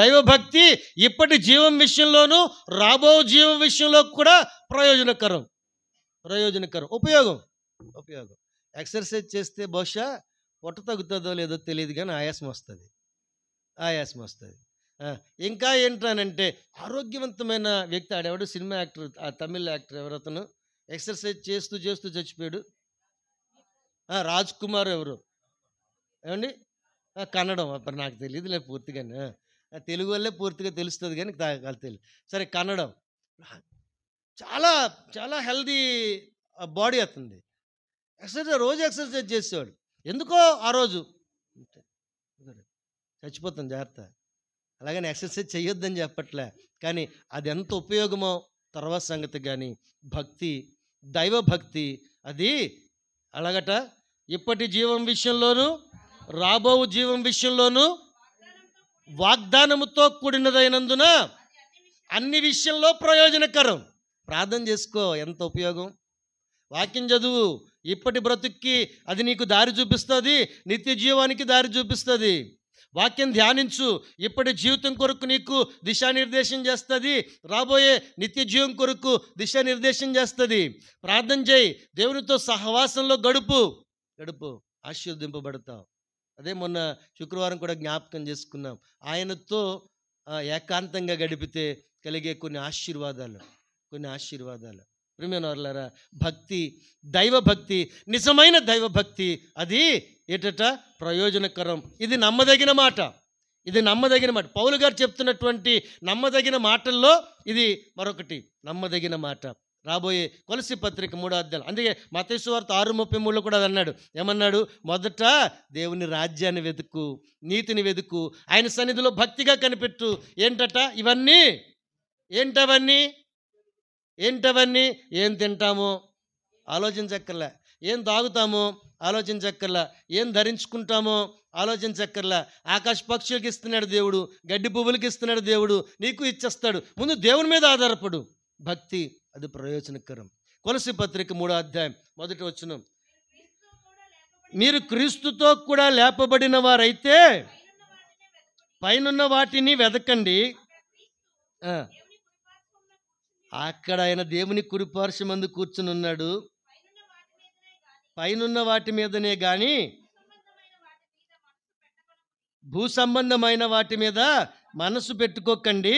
దైవభక్తి ఇప్పటి జీవం విషయంలోనూ రాబో జీవం విషయంలో కూడా ప్రయోజనకరం ప్రయోజనకరం ఉపయోగం ఉపయోగం ఎక్సర్సైజ్ చేస్తే బహుశా పొట్ట తగ్గుతుందో లేదో తెలియదు కానీ ఆయాసం వస్తుంది ఆయాసం వస్తుంది ఇంకా ఏంటనంటే ఆరోగ్యవంతమైన వ్యక్తి ఆడేవాడు సినిమా యాక్టర్ ఆ తమిళ యాక్టర్ ఎవరతను ఎక్సర్సైజ్ చేస్తూ చేస్తూ చచ్చిపోయాడు రాజ్ కుమార్ ఎవరు ఏమండి కన్నడం అప్పుడు నాకు తెలియదులే పూర్తిగా తెలుగు వల్లే పూర్తిగా తెలుస్తుంది కానీ తాగాలి తెలియదు సరే కన్నడం చాలా చాలా హెల్దీ బాడీ అవుతుంది ఎక్సర్సైజ్ రోజు ఎక్సర్సైజ్ చేసేవాడు ఎందుకో ఆ రోజు చచ్చిపోతాం జాగ్రత్త అలాగని ఎక్సర్సైజ్ చేయొద్దని చెప్పట్లే కానీ అది ఎంత ఉపయోగమో తర్వాత సంగతి కానీ భక్తి దైవ భక్తి అది అలాగట ఇప్పటి జీవం విషయంలోనూ రాబో జీవం విషయంలోనూ వాగ్దానముతో కూడినదైనందున అన్ని విషయంలో ప్రయోజనకరం ప్రార్థన చేసుకో ఎంత ఉపయోగం వాక్యం చదువు ఇప్పటి బ్రతుక్కి అది నీకు దారి చూపిస్తుంది నిత్య జీవానికి దారి చూపిస్తుంది వాక్యం ధ్యానించు ఇప్పటి జీవితం కొరకు నీకు దిశానిర్దేశం చేస్తుంది రాబోయే నిత్య జీవం కొరకు దిశానిర్దేశం చేస్తుంది ప్రార్థన చేయి దేవునితో సహవాసంలో గడుపు గడుపు ఆశీర్దింపబడతావు అదే మొన్న శుక్రవారం కూడా జ్ఞాపకం చేసుకున్నాం ఆయనతో ఏకాంతంగా గడిపితే కలిగే కొన్ని ఆశీర్వాదాలు కొన్ని ఆశీర్వాదాలు ప్రియమైనవర్లారా భక్తి దైవభక్తి నిజమైన దైవభక్తి అది ఏటట ప్రయోజనకరం ఇది నమ్మదగిన మాట ఇది నమ్మదగిన మాట పౌలు గారు చెప్తున్నటువంటి నమ్మదగిన మాటల్లో ఇది మరొకటి నమ్మదగిన మాట రాబోయే కొలసి పత్రిక మూడో అధ్యాయం అందుకే మతేశ్వార్త ఆరు ముప్పై మూడులో కూడా అన్నాడు ఏమన్నాడు మొదట దేవుని రాజ్యాన్ని వెతుకు నీతిని వెతుకు ఆయన సన్నిధిలో భక్తిగా కనిపెట్టు ఏంటట ఇవన్నీ ఏంటవన్నీ ఏంటవన్నీ ఏం తింటాము ఆలోచించక్కర్లే ఏం తాగుతాము ఆలోచించక్కర్లా ఏం ధరించుకుంటామో ఆలోచించక్కర్లా ఆకాశ పక్షులకి ఇస్తున్నాడు దేవుడు గడ్డి పువ్వులకి ఇస్తున్నాడు దేవుడు నీకు ఇచ్చేస్తాడు ముందు దేవుని మీద ఆధారపడు భక్తి అది ప్రయోజనకరం కొలసి పత్రిక మూడో అధ్యాయం మొదటి వచ్చును మీరు క్రీస్తుతో కూడా లేపబడిన వారైతే పైనున్న వాటిని వెతకండి అక్కడ ఆయన దేవుని కురిపార్శ్వమందు కూర్చుని ఉన్నాడు పైనున్న వాటి మీదనే కానీ భూ సంబంధమైన వాటి మీద మనసు పెట్టుకోకండి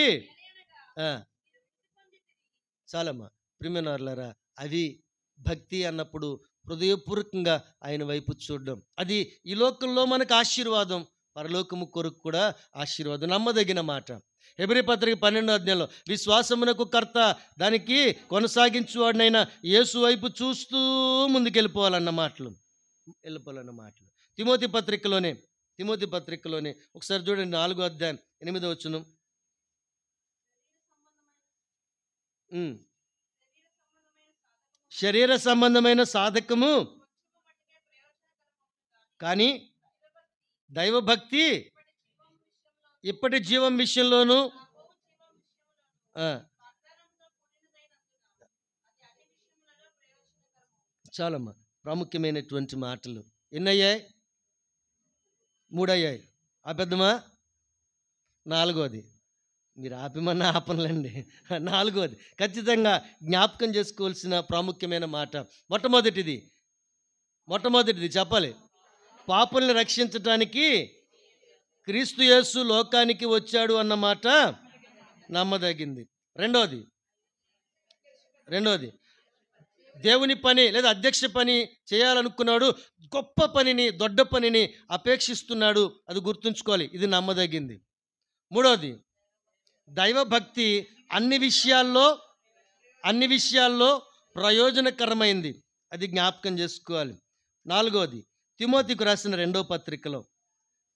చాలమ్మా ప్రిమినార్లరా అది భక్తి అన్నప్పుడు హృదయపూర్వకంగా ఆయన వైపు చూడడం అది ఈ లోకంలో మనకు ఆశీర్వాదం పరలోకము కొరకు కూడా ఆశీర్వాదం నమ్మదగిన మాట ఎబరి పత్రిక పన్నెండో అధ్యాయంలో విశ్వాసమునకు కర్త దానికి కొనసాగించువాడినైనా యేసు వైపు చూస్తూ ముందుకెళ్ళిపోవాలన్న మాటలు వెళ్ళిపోవాలన్న మాటలు తిమోతి పత్రికలోనే తిమోతి పత్రికలోనే ఒకసారి చూడండి నాలుగో అధ్యాయం ఎనిమిదో వచ్చును శరీర సంబంధమైన సాధకము కానీ దైవభక్తి ఇప్పటి జీవం విషయంలోనూ చాలమ్మా ప్రాముఖ్యమైనటువంటి మాటలు ఎన్నయ్యాయి మూడయ్యాయి ఆపేద్దామా నాలుగోది మీరు ఆపిమన్న ఆపనులండి నాలుగోది ఖచ్చితంగా జ్ఞాపకం చేసుకోవాల్సిన ప్రాముఖ్యమైన మాట మొట్టమొదటిది మొట్టమొదటిది చెప్పాలి పాపల్ని రక్షించడానికి క్రీస్తు యేసు లోకానికి వచ్చాడు అన్నమాట నమ్మదగింది రెండోది రెండోది దేవుని పని లేదా అధ్యక్ష పని చేయాలనుకున్నాడు గొప్ప పనిని దొడ్డ పనిని అపేక్షిస్తున్నాడు అది గుర్తుంచుకోవాలి ఇది నమ్మదగింది మూడోది దైవభక్తి అన్ని విషయాల్లో అన్ని విషయాల్లో ప్రయోజనకరమైంది అది జ్ఞాపకం చేసుకోవాలి నాలుగోది తిమోతికి రాసిన రెండో పత్రికలో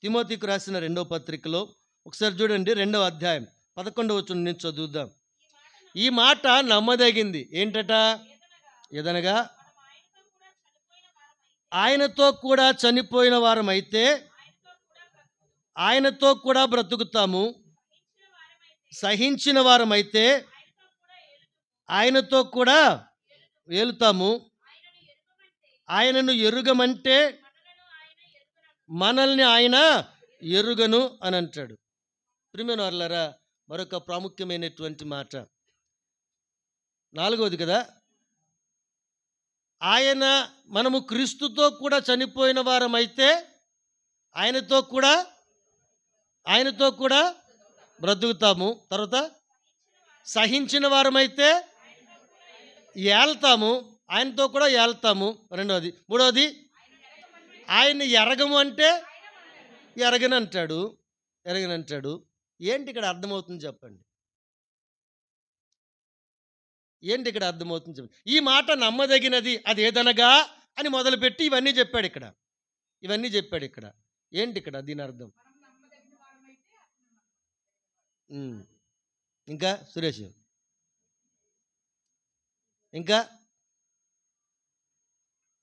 తిమోతికి రాసిన రెండవ పత్రికలో ఒకసారి చూడండి రెండవ అధ్యాయం పదకొండవ చుండి నుంచి చదువుదాం ఈ మాట నమ్మదగింది ఏంటట ఏదనగా ఆయనతో కూడా చనిపోయిన వారమైతే ఆయనతో కూడా బ్రతుకుతాము సహించిన వారమైతే ఆయనతో కూడా వేలుతాము ఆయనను ఎరుగమంటే మనల్ని ఆయన ఎరుగను అని అంటాడు ప్రిమినర్లరా మరొక ప్రాముఖ్యమైనటువంటి మాట నాలుగవది కదా ఆయన మనము క్రీస్తుతో కూడా చనిపోయిన వారమైతే ఆయనతో కూడా ఆయనతో కూడా బ్రతుకుతాము తర్వాత సహించిన వారమైతే ఏళ్తాము ఆయనతో కూడా ఏళ్తాము రెండవది మూడవది ఆయన ఎరగము అంటే ఎరగనంటాడు ఎరగనంటాడు ఏంటి ఇక్కడ అర్థమవుతుంది చెప్పండి ఏంటి ఇక్కడ అర్థమవుతుంది చెప్పండి ఈ మాట నమ్మదగినది అది ఏదనగా అని మొదలుపెట్టి ఇవన్నీ చెప్పాడు ఇక్కడ ఇవన్నీ చెప్పాడు ఇక్కడ ఏంటి ఇక్కడ దీని అర్థం ఇంకా సురేష్ ఇంకా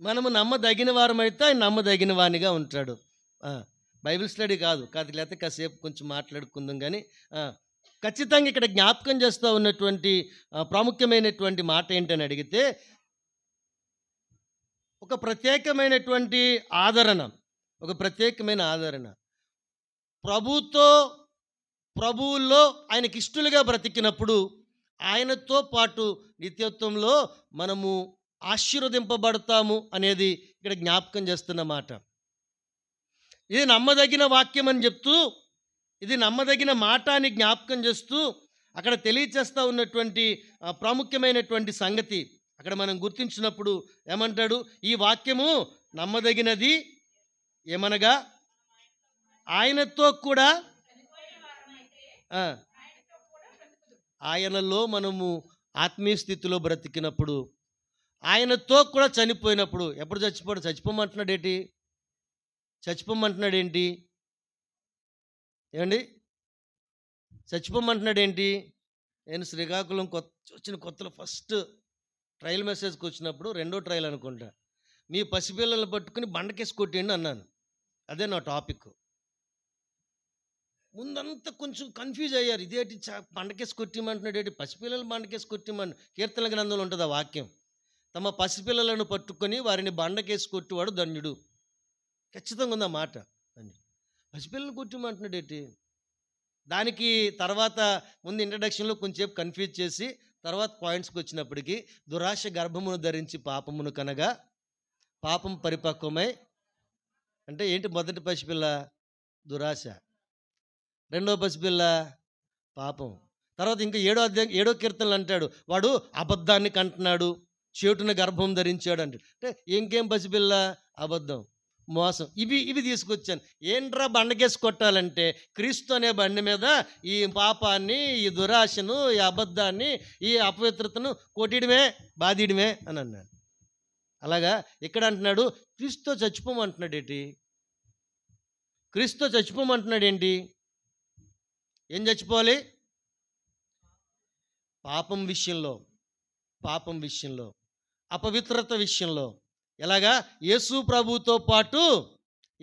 మనము నమ్మదగిన వారమైతే ఆయన నమ్మదగిన వారినిగా ఉంటాడు బైబిల్ స్టడీ కాదు కాదు లేకపోతే కాసేపు కొంచెం మాట్లాడుకుందాం కానీ ఖచ్చితంగా ఇక్కడ జ్ఞాపకం చేస్తూ ఉన్నటువంటి ప్రాముఖ్యమైనటువంటి మాట ఏంటని అడిగితే ఒక ప్రత్యేకమైనటువంటి ఆదరణ ఒక ప్రత్యేకమైన ఆదరణ ప్రభుతో ప్రభువుల్లో ఆయనకిష్టులుగా బ్రతికినప్పుడు ఆయనతో పాటు నిత్యత్వంలో మనము ఆశీర్వదింపబడతాము అనేది ఇక్కడ జ్ఞాపకం చేస్తున్న మాట ఇది నమ్మదగిన వాక్యం అని చెప్తూ ఇది నమ్మదగిన మాట అని జ్ఞాపకం చేస్తూ అక్కడ తెలియచేస్తూ ఉన్నటువంటి ప్రాముఖ్యమైనటువంటి సంగతి అక్కడ మనం గుర్తించినప్పుడు ఏమంటాడు ఈ వాక్యము నమ్మదగినది ఏమనగా ఆయనతో కూడా ఆయనలో మనము ఆత్మీయ స్థితిలో బ్రతికినప్పుడు ఆయనతో కూడా చనిపోయినప్పుడు ఎప్పుడు చచ్చిపోడు చచ్చిపోమంటున్నాడు ఏంటి చచ్చిపోమంటున్నాడు ఏంటి ఏమండి చచ్చిపోమంటున్నాడు ఏంటి నేను శ్రీకాకుళం కొత్త వచ్చిన కొత్తలో ఫస్ట్ ట్రయల్ మెసేజ్కి వచ్చినప్పుడు రెండో ట్రయల్ అనుకుంటా మీ పసిపిల్లలు పట్టుకుని బండకేసి కొట్టేయండి అన్నాను అదే నా టాపిక్ ముందంతా కొంచెం కన్ఫ్యూజ్ అయ్యారు ఇదేటి బండకేసి కొట్టిమంటున్నాడు ఏంటి పసిపిల్లలు బండకేసి కొట్టిమని కీర్తన గ్రంథంలో ఉంటుంది ఆ వాక్యం తమ పసిపిల్లలను పట్టుకొని వారిని బండకేసి కొట్టువాడు ధన్యుడు ఖచ్చితంగా ఉంది ఆ మాట ధన్యుడు పసిపిల్లలు కొట్టమంటున్నాడు ఏంటి దానికి తర్వాత ముందు ఇంట్రడక్షన్లో కొంచెంసేపు కన్ఫ్యూజ్ చేసి తర్వాత పాయింట్స్కి వచ్చినప్పటికీ దురాశ గర్భమును ధరించి పాపమును కనగా పాపం పరిపక్వమై అంటే ఏంటి మొదటి పసిపిల్ల దురాశ రెండవ పసిపిల్ల పాపం తర్వాత ఇంకా ఏడో అధ్యాయం ఏడో కీర్తనలు అంటాడు వాడు అబద్ధాన్ని కంటున్నాడు చెవుటిన గర్భం ధరించాడు అంటాడు అంటే ఇంకేం పసిపిల్ల అబద్ధం మోసం ఇవి ఇవి తీసుకొచ్చాను ఏంట్రా బండకేసి కొట్టాలంటే క్రీస్తు అనే బండి మీద ఈ పాపాన్ని ఈ దురాశను ఈ అబద్ధాన్ని ఈ అపవిత్రతను కొట్టిడమే బాధీయడమే అని అన్నాడు అలాగా ఇక్కడ అంటున్నాడు క్రీస్తుతో చచ్చిపోమంటున్నాడు ఏంటి క్రీస్తుతో చచ్చిపోమంటున్నాడు ఏంటి ఏం చచ్చిపోవాలి పాపం విషయంలో పాపం విషయంలో అపవిత్రత విషయంలో ఎలాగా యేసు ప్రభుతో పాటు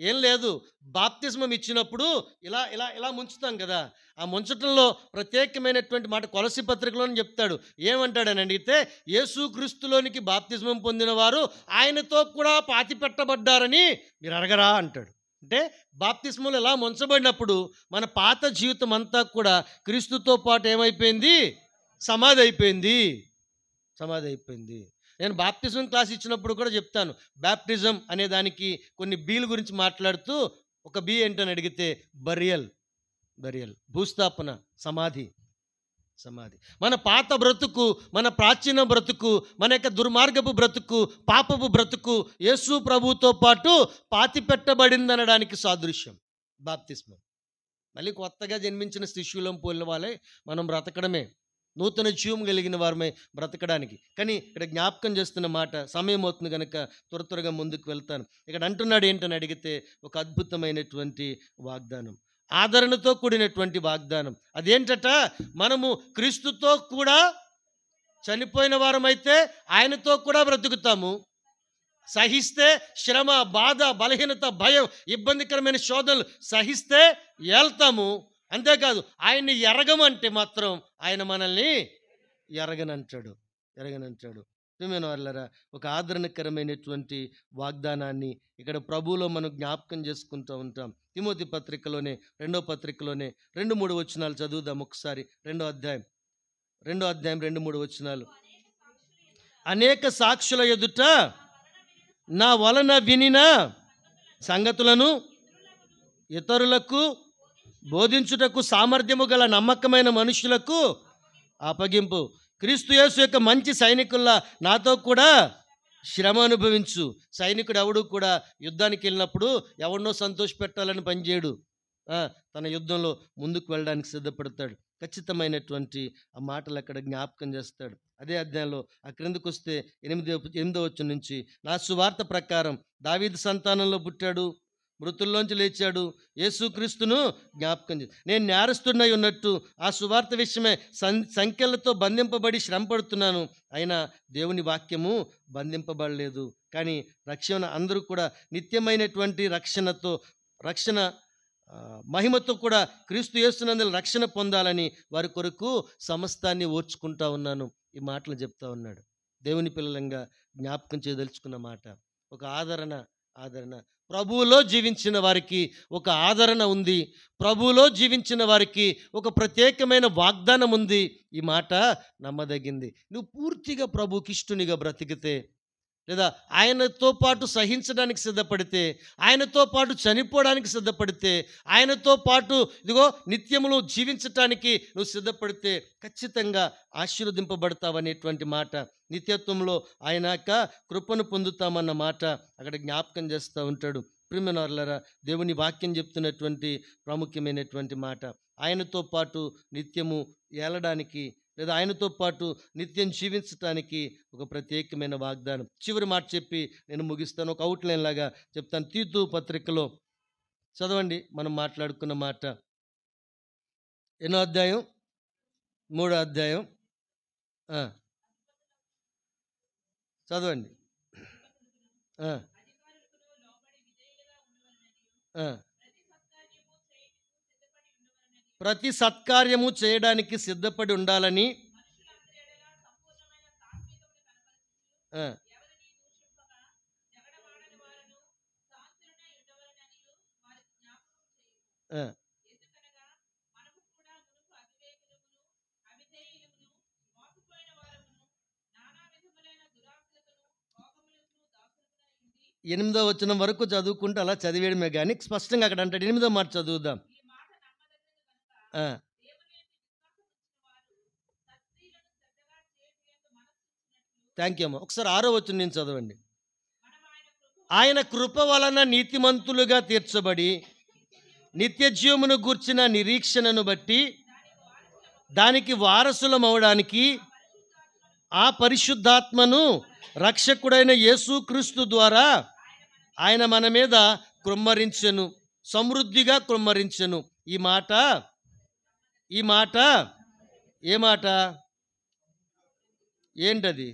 ఏం లేదు బాప్తిజమం ఇచ్చినప్పుడు ఇలా ఇలా ఇలా ముంచుతాం కదా ఆ ముంచటంలో ప్రత్యేకమైనటువంటి మాట కొలసి పత్రికలోని చెప్తాడు ఏమంటాడని అడిగితే యేసుక్రీస్తులోనికి బాప్తిజమం పొందిన వారు ఆయనతో కూడా పాతి పెట్టబడ్డారని మీరు అడగరా అంటాడు అంటే బాప్తిస్మలు ఎలా ముంచబడినప్పుడు మన పాత జీవితం అంతా కూడా క్రీస్తుతో పాటు ఏమైపోయింది సమాధి అయిపోయింది సమాధి అయిపోయింది నేను బాప్తిజం క్లాస్ ఇచ్చినప్పుడు కూడా చెప్తాను బ్యాప్టిజం అనే దానికి కొన్ని బీల గురించి మాట్లాడుతూ ఒక బీ ఏంటని అడిగితే బరియల్ బరియల్ భూస్థాపన సమాధి సమాధి మన పాత బ్రతుకు మన ప్రాచీన బ్రతుకు మన యొక్క దుర్మార్గపు బ్రతుకు పాపపు బ్రతుకు యేసు ప్రభుతో పాటు పాతి పెట్టబడిందనడానికి సాదృశ్యం బాప్తిస్మం మళ్ళీ కొత్తగా జన్మించిన శిష్యులం పోలిన వాళ్ళే మనం బ్రతకడమే నూతన జీవం కలిగిన వారమే బ్రతకడానికి కానీ ఇక్కడ జ్ఞాపకం చేస్తున్న మాట సమయం అవుతుంది కనుక త్వర త్వరగా ముందుకు వెళ్తాను ఇక్కడ అంటున్నాడు ఏంటని అడిగితే ఒక అద్భుతమైనటువంటి వాగ్దానం ఆదరణతో కూడినటువంటి వాగ్దానం అదేంటట మనము క్రీస్తుతో కూడా చనిపోయిన వారమైతే ఆయనతో కూడా బ్రతుకుతాము సహిస్తే శ్రమ బాధ బలహీనత భయం ఇబ్బందికరమైన శోధనలు సహిస్తే వెళ్తాము అంతేకాదు ఆయన్ని ఎరగమంటే మాత్రం ఆయన మనల్ని ఎరగనంటాడు ఎరగనంటాడు ప్రియమైన వాళ్ళరా ఒక ఆదరణకరమైనటువంటి వాగ్దానాన్ని ఇక్కడ ప్రభువులో మనం జ్ఞాపకం చేసుకుంటూ ఉంటాం తిమోతి పత్రికలోనే రెండో పత్రికలోనే రెండు మూడు వచనాలు చదువుదాం ఒకసారి రెండో అధ్యాయం రెండో అధ్యాయం రెండు మూడు వచనాలు అనేక సాక్షుల ఎదుట నా వలన వినిన సంగతులను ఇతరులకు బోధించుటకు సామర్థ్యము గల నమ్మకమైన మనుషులకు అప్పగింపు క్రీస్తుయేసు యొక్క మంచి సైనికుల్లా నాతో కూడా శ్రమ అనుభవించు సైనికుడు ఎవడు కూడా యుద్ధానికి వెళ్ళినప్పుడు ఎవడనో సంతోష పెట్టాలని పనిచేయడు తన యుద్ధంలో ముందుకు వెళ్ళడానికి సిద్ధపడతాడు ఖచ్చితమైనటువంటి ఆ మాటలు అక్కడ జ్ఞాపకం చేస్తాడు అదే అధ్యాయంలో ఆ క్రిందకు వస్తే ఎనిమిది ఎనిమిదో వచ్చి నుంచి నా సువార్త ప్రకారం దావీద్ సంతానంలో పుట్టాడు మృతుల్లోంచి లేచాడు యేసుక్రీస్తును జ్ఞాపకం చేసి నేను నేరస్తున్నై ఉన్నట్టు ఆ సువార్త విషయమే సం సంఖ్యలతో బంధింపబడి శ్రమపడుతున్నాను అయినా దేవుని వాక్యము బంధింపబడలేదు కానీ రక్షణ అందరూ కూడా నిత్యమైనటువంటి రక్షణతో రక్షణ మహిమతో కూడా క్రీస్తు చేస్తున్నందు రక్షణ పొందాలని వారి కొరకు సమస్తాన్ని ఓర్చుకుంటా ఉన్నాను ఈ మాటలు చెప్తా ఉన్నాడు దేవుని పిల్లలంగా జ్ఞాపకం చేయదలుచుకున్న మాట ఒక ఆదరణ ఆదరణ ప్రభువులో జీవించిన వారికి ఒక ఆదరణ ఉంది ప్రభువులో జీవించిన వారికి ఒక ప్రత్యేకమైన వాగ్దానం ఉంది ఈ మాట నమ్మదగింది నువ్వు పూర్తిగా ప్రభుకిష్టునిగా బ్రతికితే లేదా ఆయనతో పాటు సహించడానికి సిద్ధపడితే ఆయనతో పాటు చనిపోవడానికి సిద్ధపడితే ఆయనతో పాటు ఇదిగో నిత్యములు జీవించటానికి నువ్వు సిద్ధపడితే ఖచ్చితంగా ఆశీర్వదింపబడతావనేటువంటి మాట నిత్యత్వంలో ఆయన కృపను పొందుతామన్న మాట అక్కడ జ్ఞాపకం చేస్తూ ఉంటాడు ప్రిమినార్లరా దేవుని వాక్యం చెప్తున్నటువంటి ప్రాముఖ్యమైనటువంటి మాట ఆయనతో పాటు నిత్యము ఏలడానికి లేదా ఆయనతో పాటు నిత్యం జీవించటానికి ఒక ప్రత్యేకమైన వాగ్దానం చివరి మాట చెప్పి నేను ముగిస్తాను ఒక అవుట్లైన్ లాగా చెప్తాను తీతు పత్రికలో చదవండి మనం మాట్లాడుకున్న మాట ఎన్నో అధ్యాయం మూడో అధ్యాయం చదవండి ప్రతి సత్కార్యము చేయడానికి సిద్ధపడి ఉండాలని ఎనిమిదో వచ్చిన వరకు చదువుకుంటే అలా చదివేయడమే కానీ స్పష్టంగా అక్కడ అంటే ఎనిమిదో మార్చి చదువుదాం థ్యాంక్ యూ అమ్మ ఒకసారి ఆరో వచ్చిన నేను చదవండి ఆయన కృప వలన నీతిమంతులుగా తీర్చబడి నిత్య జీవమును గూర్చిన నిరీక్షణను బట్టి దానికి వారసులమవడానికి ఆ పరిశుద్ధాత్మను రక్షకుడైన యేసుక్రీస్తు ద్వారా ఆయన మన మీద కృమ్మరించెను సమృద్ధిగా కృమ్మరించెను ఈ మాట ఈ మాట ఏ మాట ఏంటది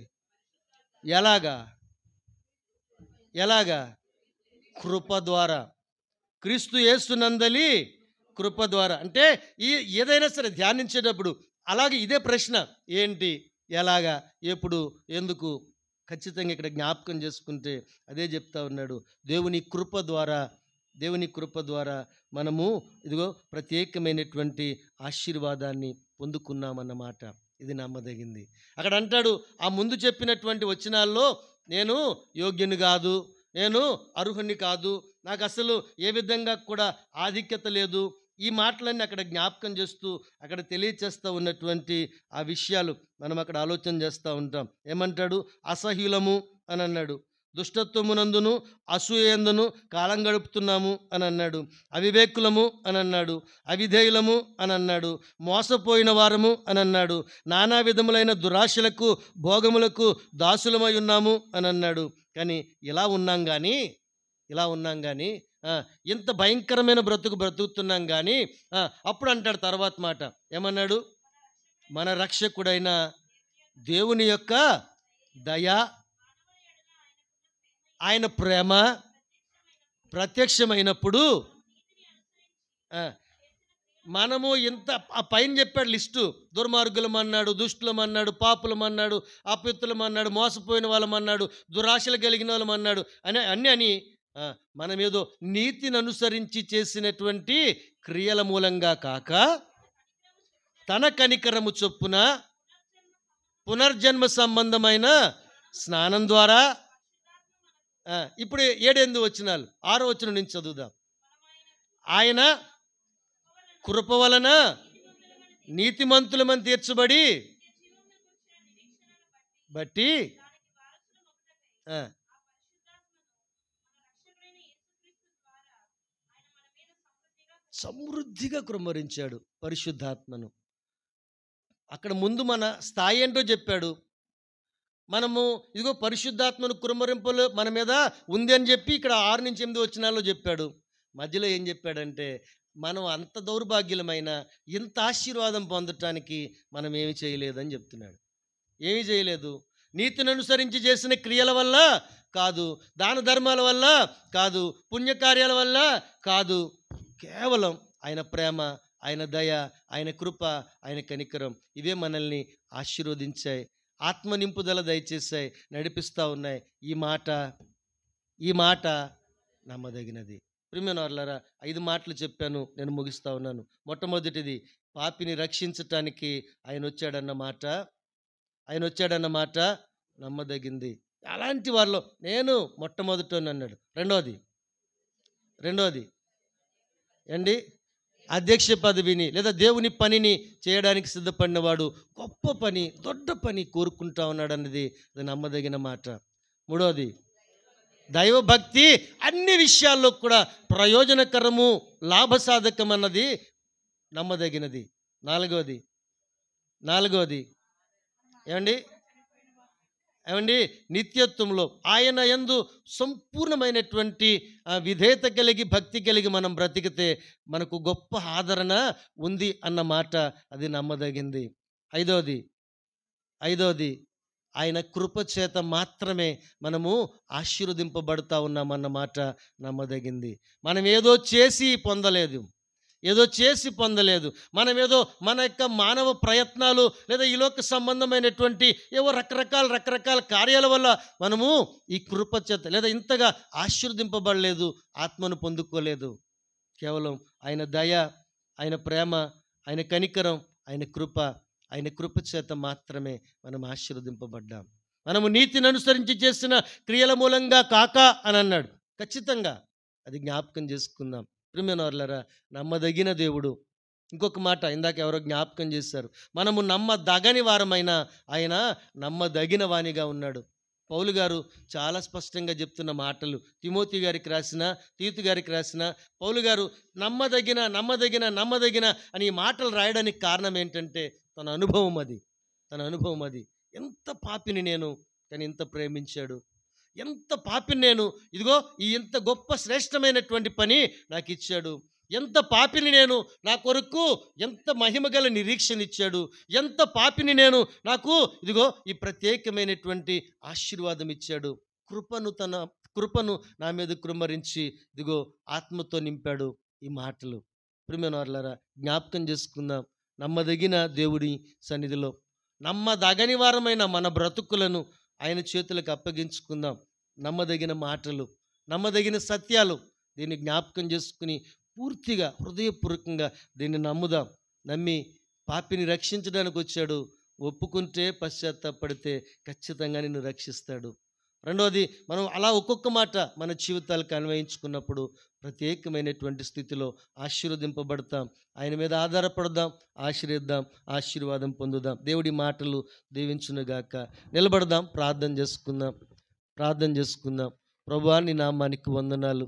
ఎలాగా ఎలాగా కృప ద్వారా క్రీస్తు యేసునందలి కృప ద్వారా అంటే ఈ ఏదైనా సరే ధ్యానించేటప్పుడు అలాగే ఇదే ప్రశ్న ఏంటి ఎలాగా ఎప్పుడు ఎందుకు ఖచ్చితంగా ఇక్కడ జ్ఞాపకం చేసుకుంటే అదే చెప్తా ఉన్నాడు దేవుని కృప ద్వారా దేవుని కృప ద్వారా మనము ఇదిగో ప్రత్యేకమైనటువంటి ఆశీర్వాదాన్ని పొందుకున్నామన్నమాట ఇది నమ్మదగింది అక్కడ అంటాడు ఆ ముందు చెప్పినటువంటి వచనాల్లో నేను యోగ్యుని కాదు నేను అర్హుణ్ణి కాదు నాకు అసలు ఏ విధంగా కూడా ఆధిక్యత లేదు ఈ మాటలన్నీ అక్కడ జ్ఞాపకం చేస్తూ అక్కడ తెలియచేస్తూ ఉన్నటువంటి ఆ విషయాలు మనం అక్కడ ఆలోచన చేస్తూ ఉంటాం ఏమంటాడు అసహ్యులము అని అన్నాడు దుష్టత్వమునందును అసూయందును కాలం గడుపుతున్నాము అని అన్నాడు అవివేకులము అని అన్నాడు అవిధేయులము అని అన్నాడు మోసపోయిన వారము అని అన్నాడు నానా విధములైన దురాశలకు భోగములకు దాసులమై ఉన్నాము అని అన్నాడు కానీ ఇలా ఉన్నాం కానీ ఇలా ఉన్నాం కానీ ఇంత భయంకరమైన బ్రతుకు బ్రతుకుతున్నాం కానీ అప్పుడు అంటాడు తర్వాత మాట ఏమన్నాడు మన రక్షకుడైన దేవుని యొక్క దయా ఆయన ప్రేమ ప్రత్యక్షమైనప్పుడు మనము ఇంత ఆ పైన చెప్పాడు లిస్టు దుర్మార్గులమన్నాడు దుష్టులమన్నాడు పాపులమన్నాడు అన్నాడు మోసపోయిన వాళ్ళమన్నాడు దురాశలు కలిగిన వాళ్ళమన్నాడు అని అన్ని అని మనం ఏదో నీతిని అనుసరించి చేసినటువంటి క్రియల మూలంగా కాక తన కనికరము చొప్పున పునర్జన్మ సంబంధమైన స్నానం ద్వారా ఇప్పుడు ఏడెనిమిది వచ్చినాలు ఆరో వచ్చిన నుంచి చదువుదాం ఆయన కృప వలన నీతిమంతులమని తీర్చబడి బట్టి సమృద్ధిగా కృమరించాడు పరిశుద్ధాత్మను అక్కడ ముందు మన స్థాయి ఏంటో చెప్పాడు మనము ఇదిగో పరిశుద్ధాత్మను కురమరింపలు మన మీద ఉంది అని చెప్పి ఇక్కడ ఆరు నుంచి ఎనిమిది వచ్చినాల్లో చెప్పాడు మధ్యలో ఏం చెప్పాడంటే మనం అంత దౌర్భాగ్యమైన ఇంత ఆశీర్వాదం పొందటానికి మనం ఏమి చేయలేదని చెప్తున్నాడు ఏమీ చేయలేదు నీతిని అనుసరించి చేసిన క్రియల వల్ల కాదు దాన ధర్మాల వల్ల కాదు పుణ్యకార్యాల వల్ల కాదు కేవలం ఆయన ప్రేమ ఆయన దయ ఆయన కృప ఆయన కనికరం ఇవే మనల్ని ఆశీర్వదించాయి ఆత్మ నింపుదల దయచేసాయి నడిపిస్తూ ఉన్నాయి ఈ మాట ఈ మాట నమ్మదగినది ప్రిమినార్లరా ఐదు మాటలు చెప్పాను నేను ముగిస్తూ ఉన్నాను మొట్టమొదటిది పాపిని రక్షించటానికి ఆయన వచ్చాడన్న మాట ఆయన వచ్చాడన్న మాట నమ్మదగింది అలాంటి వాళ్ళు నేను అన్నాడు రెండోది రెండోది ఏండి అధ్యక్ష పదవిని లేదా దేవుని పనిని చేయడానికి సిద్ధపడినవాడు గొప్ప పని దొడ్డ పని కోరుకుంటా ఉన్నాడు అన్నది అది నమ్మదగిన మాట మూడవది దైవభక్తి అన్ని విషయాల్లో కూడా ప్రయోజనకరము లాభసాధకం అన్నది నమ్మదగినది నాలుగవది నాలుగవది ఏమండి ఏమండి నిత్యత్వంలో ఆయన ఎందు సంపూర్ణమైనటువంటి విధేయత కలిగి భక్తి కలిగి మనం బ్రతికితే మనకు గొప్ప ఆదరణ ఉంది అన్న మాట అది నమ్మదగింది ఐదోది ఐదోది ఆయన కృపచేత మాత్రమే మనము ఆశీర్వదింపబడతా ఉన్నామన్న మాట నమ్మదగింది మనం ఏదో చేసి పొందలేదు ఏదో చేసి పొందలేదు మనం ఏదో మన యొక్క మానవ ప్రయత్నాలు లేదా ఈ లోక సంబంధమైనటువంటి ఏవో రకరకాల రకరకాల కార్యాల వల్ల మనము ఈ కృపచేత లేదా ఇంతగా ఆశీర్దింపబడలేదు ఆత్మను పొందుకోలేదు కేవలం ఆయన దయ ఆయన ప్రేమ ఆయన కనికరం ఆయన కృప ఆయన కృపచేత మాత్రమే మనం ఆశీర్వదింపబడ్డాం మనము నీతిని అనుసరించి చేసిన క్రియల మూలంగా కాక అని అన్నాడు ఖచ్చితంగా అది జ్ఞాపకం చేసుకుందాం ప్రిమినోర్లరా నమ్మదగిన దేవుడు ఇంకొక మాట ఇందాక ఎవరో జ్ఞాపకం చేశారు మనము నమ్మదగని వారమైన ఆయన నమ్మదగిన వాణిగా ఉన్నాడు పౌలు గారు చాలా స్పష్టంగా చెప్తున్న మాటలు తిమోతి గారికి రాసిన తీతు గారికి రాసిన పౌలు గారు నమ్మదగిన నమ్మదగిన నమ్మదగిన అని ఈ మాటలు రాయడానికి కారణం ఏంటంటే తన అనుభవం అది తన అనుభవం అది ఎంత పాపిని నేను కానీ ఇంత ప్రేమించాడు ఎంత పాపిని నేను ఇదిగో ఈ ఇంత గొప్ప శ్రేష్టమైనటువంటి పని నాకు ఇచ్చాడు ఎంత పాపిని నేను నా కొరకు ఎంత మహిమ నిరీక్షణ ఇచ్చాడు ఎంత పాపిని నేను నాకు ఇదిగో ఈ ప్రత్యేకమైనటువంటి ఆశీర్వాదం ఇచ్చాడు కృపను తన కృపను నా మీద కృమరించి ఇదిగో ఆత్మతో నింపాడు ఈ మాటలు ప్రిమినార్లరా జ్ఞాపకం చేసుకుందాం నమ్మదగిన దేవుడి సన్నిధిలో నమ్మదగని వారమైన మన బ్రతుకులను ఆయన చేతులకు అప్పగించుకుందాం నమ్మదగిన మాటలు నమ్మదగిన సత్యాలు దీన్ని జ్ఞాపకం చేసుకుని పూర్తిగా హృదయపూర్వకంగా దీన్ని నమ్ముదాం నమ్మి పాపిని రక్షించడానికి వచ్చాడు ఒప్పుకుంటే పశ్చాత్తాపడితే ఖచ్చితంగా నిన్ను రక్షిస్తాడు రెండవది మనం అలా ఒక్కొక్క మాట మన జీవితాలకు అన్వయించుకున్నప్పుడు ప్రత్యేకమైనటువంటి స్థితిలో ఆశీర్వదింపబడతాం ఆయన మీద ఆధారపడదాం ఆశ్రయిద్దాం ఆశీర్వాదం పొందుదాం దేవుడి మాటలు దీవించునుగాక నిలబడదాం ప్రార్థన చేసుకుందాం ప్రార్థన చేసుకుందాం ప్రభువాని నామానికి వందనాలు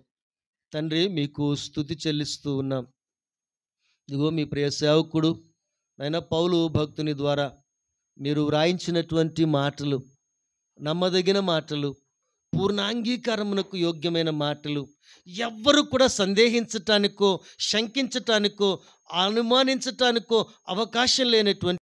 తండ్రి మీకు స్థుతి చెల్లిస్తూ ఉన్నాం ఇదిగో మీ ప్రియ సేవకుడు ఆయన పౌలు భక్తుని ద్వారా మీరు వ్రాయించినటువంటి మాటలు నమ్మదగిన మాటలు పూర్ణాంగీకారమునకు యోగ్యమైన మాటలు ఎవ్వరు కూడా సందేహించటానికో శంకించటానికో అనుమానించటానికో అవకాశం లేనటువంటి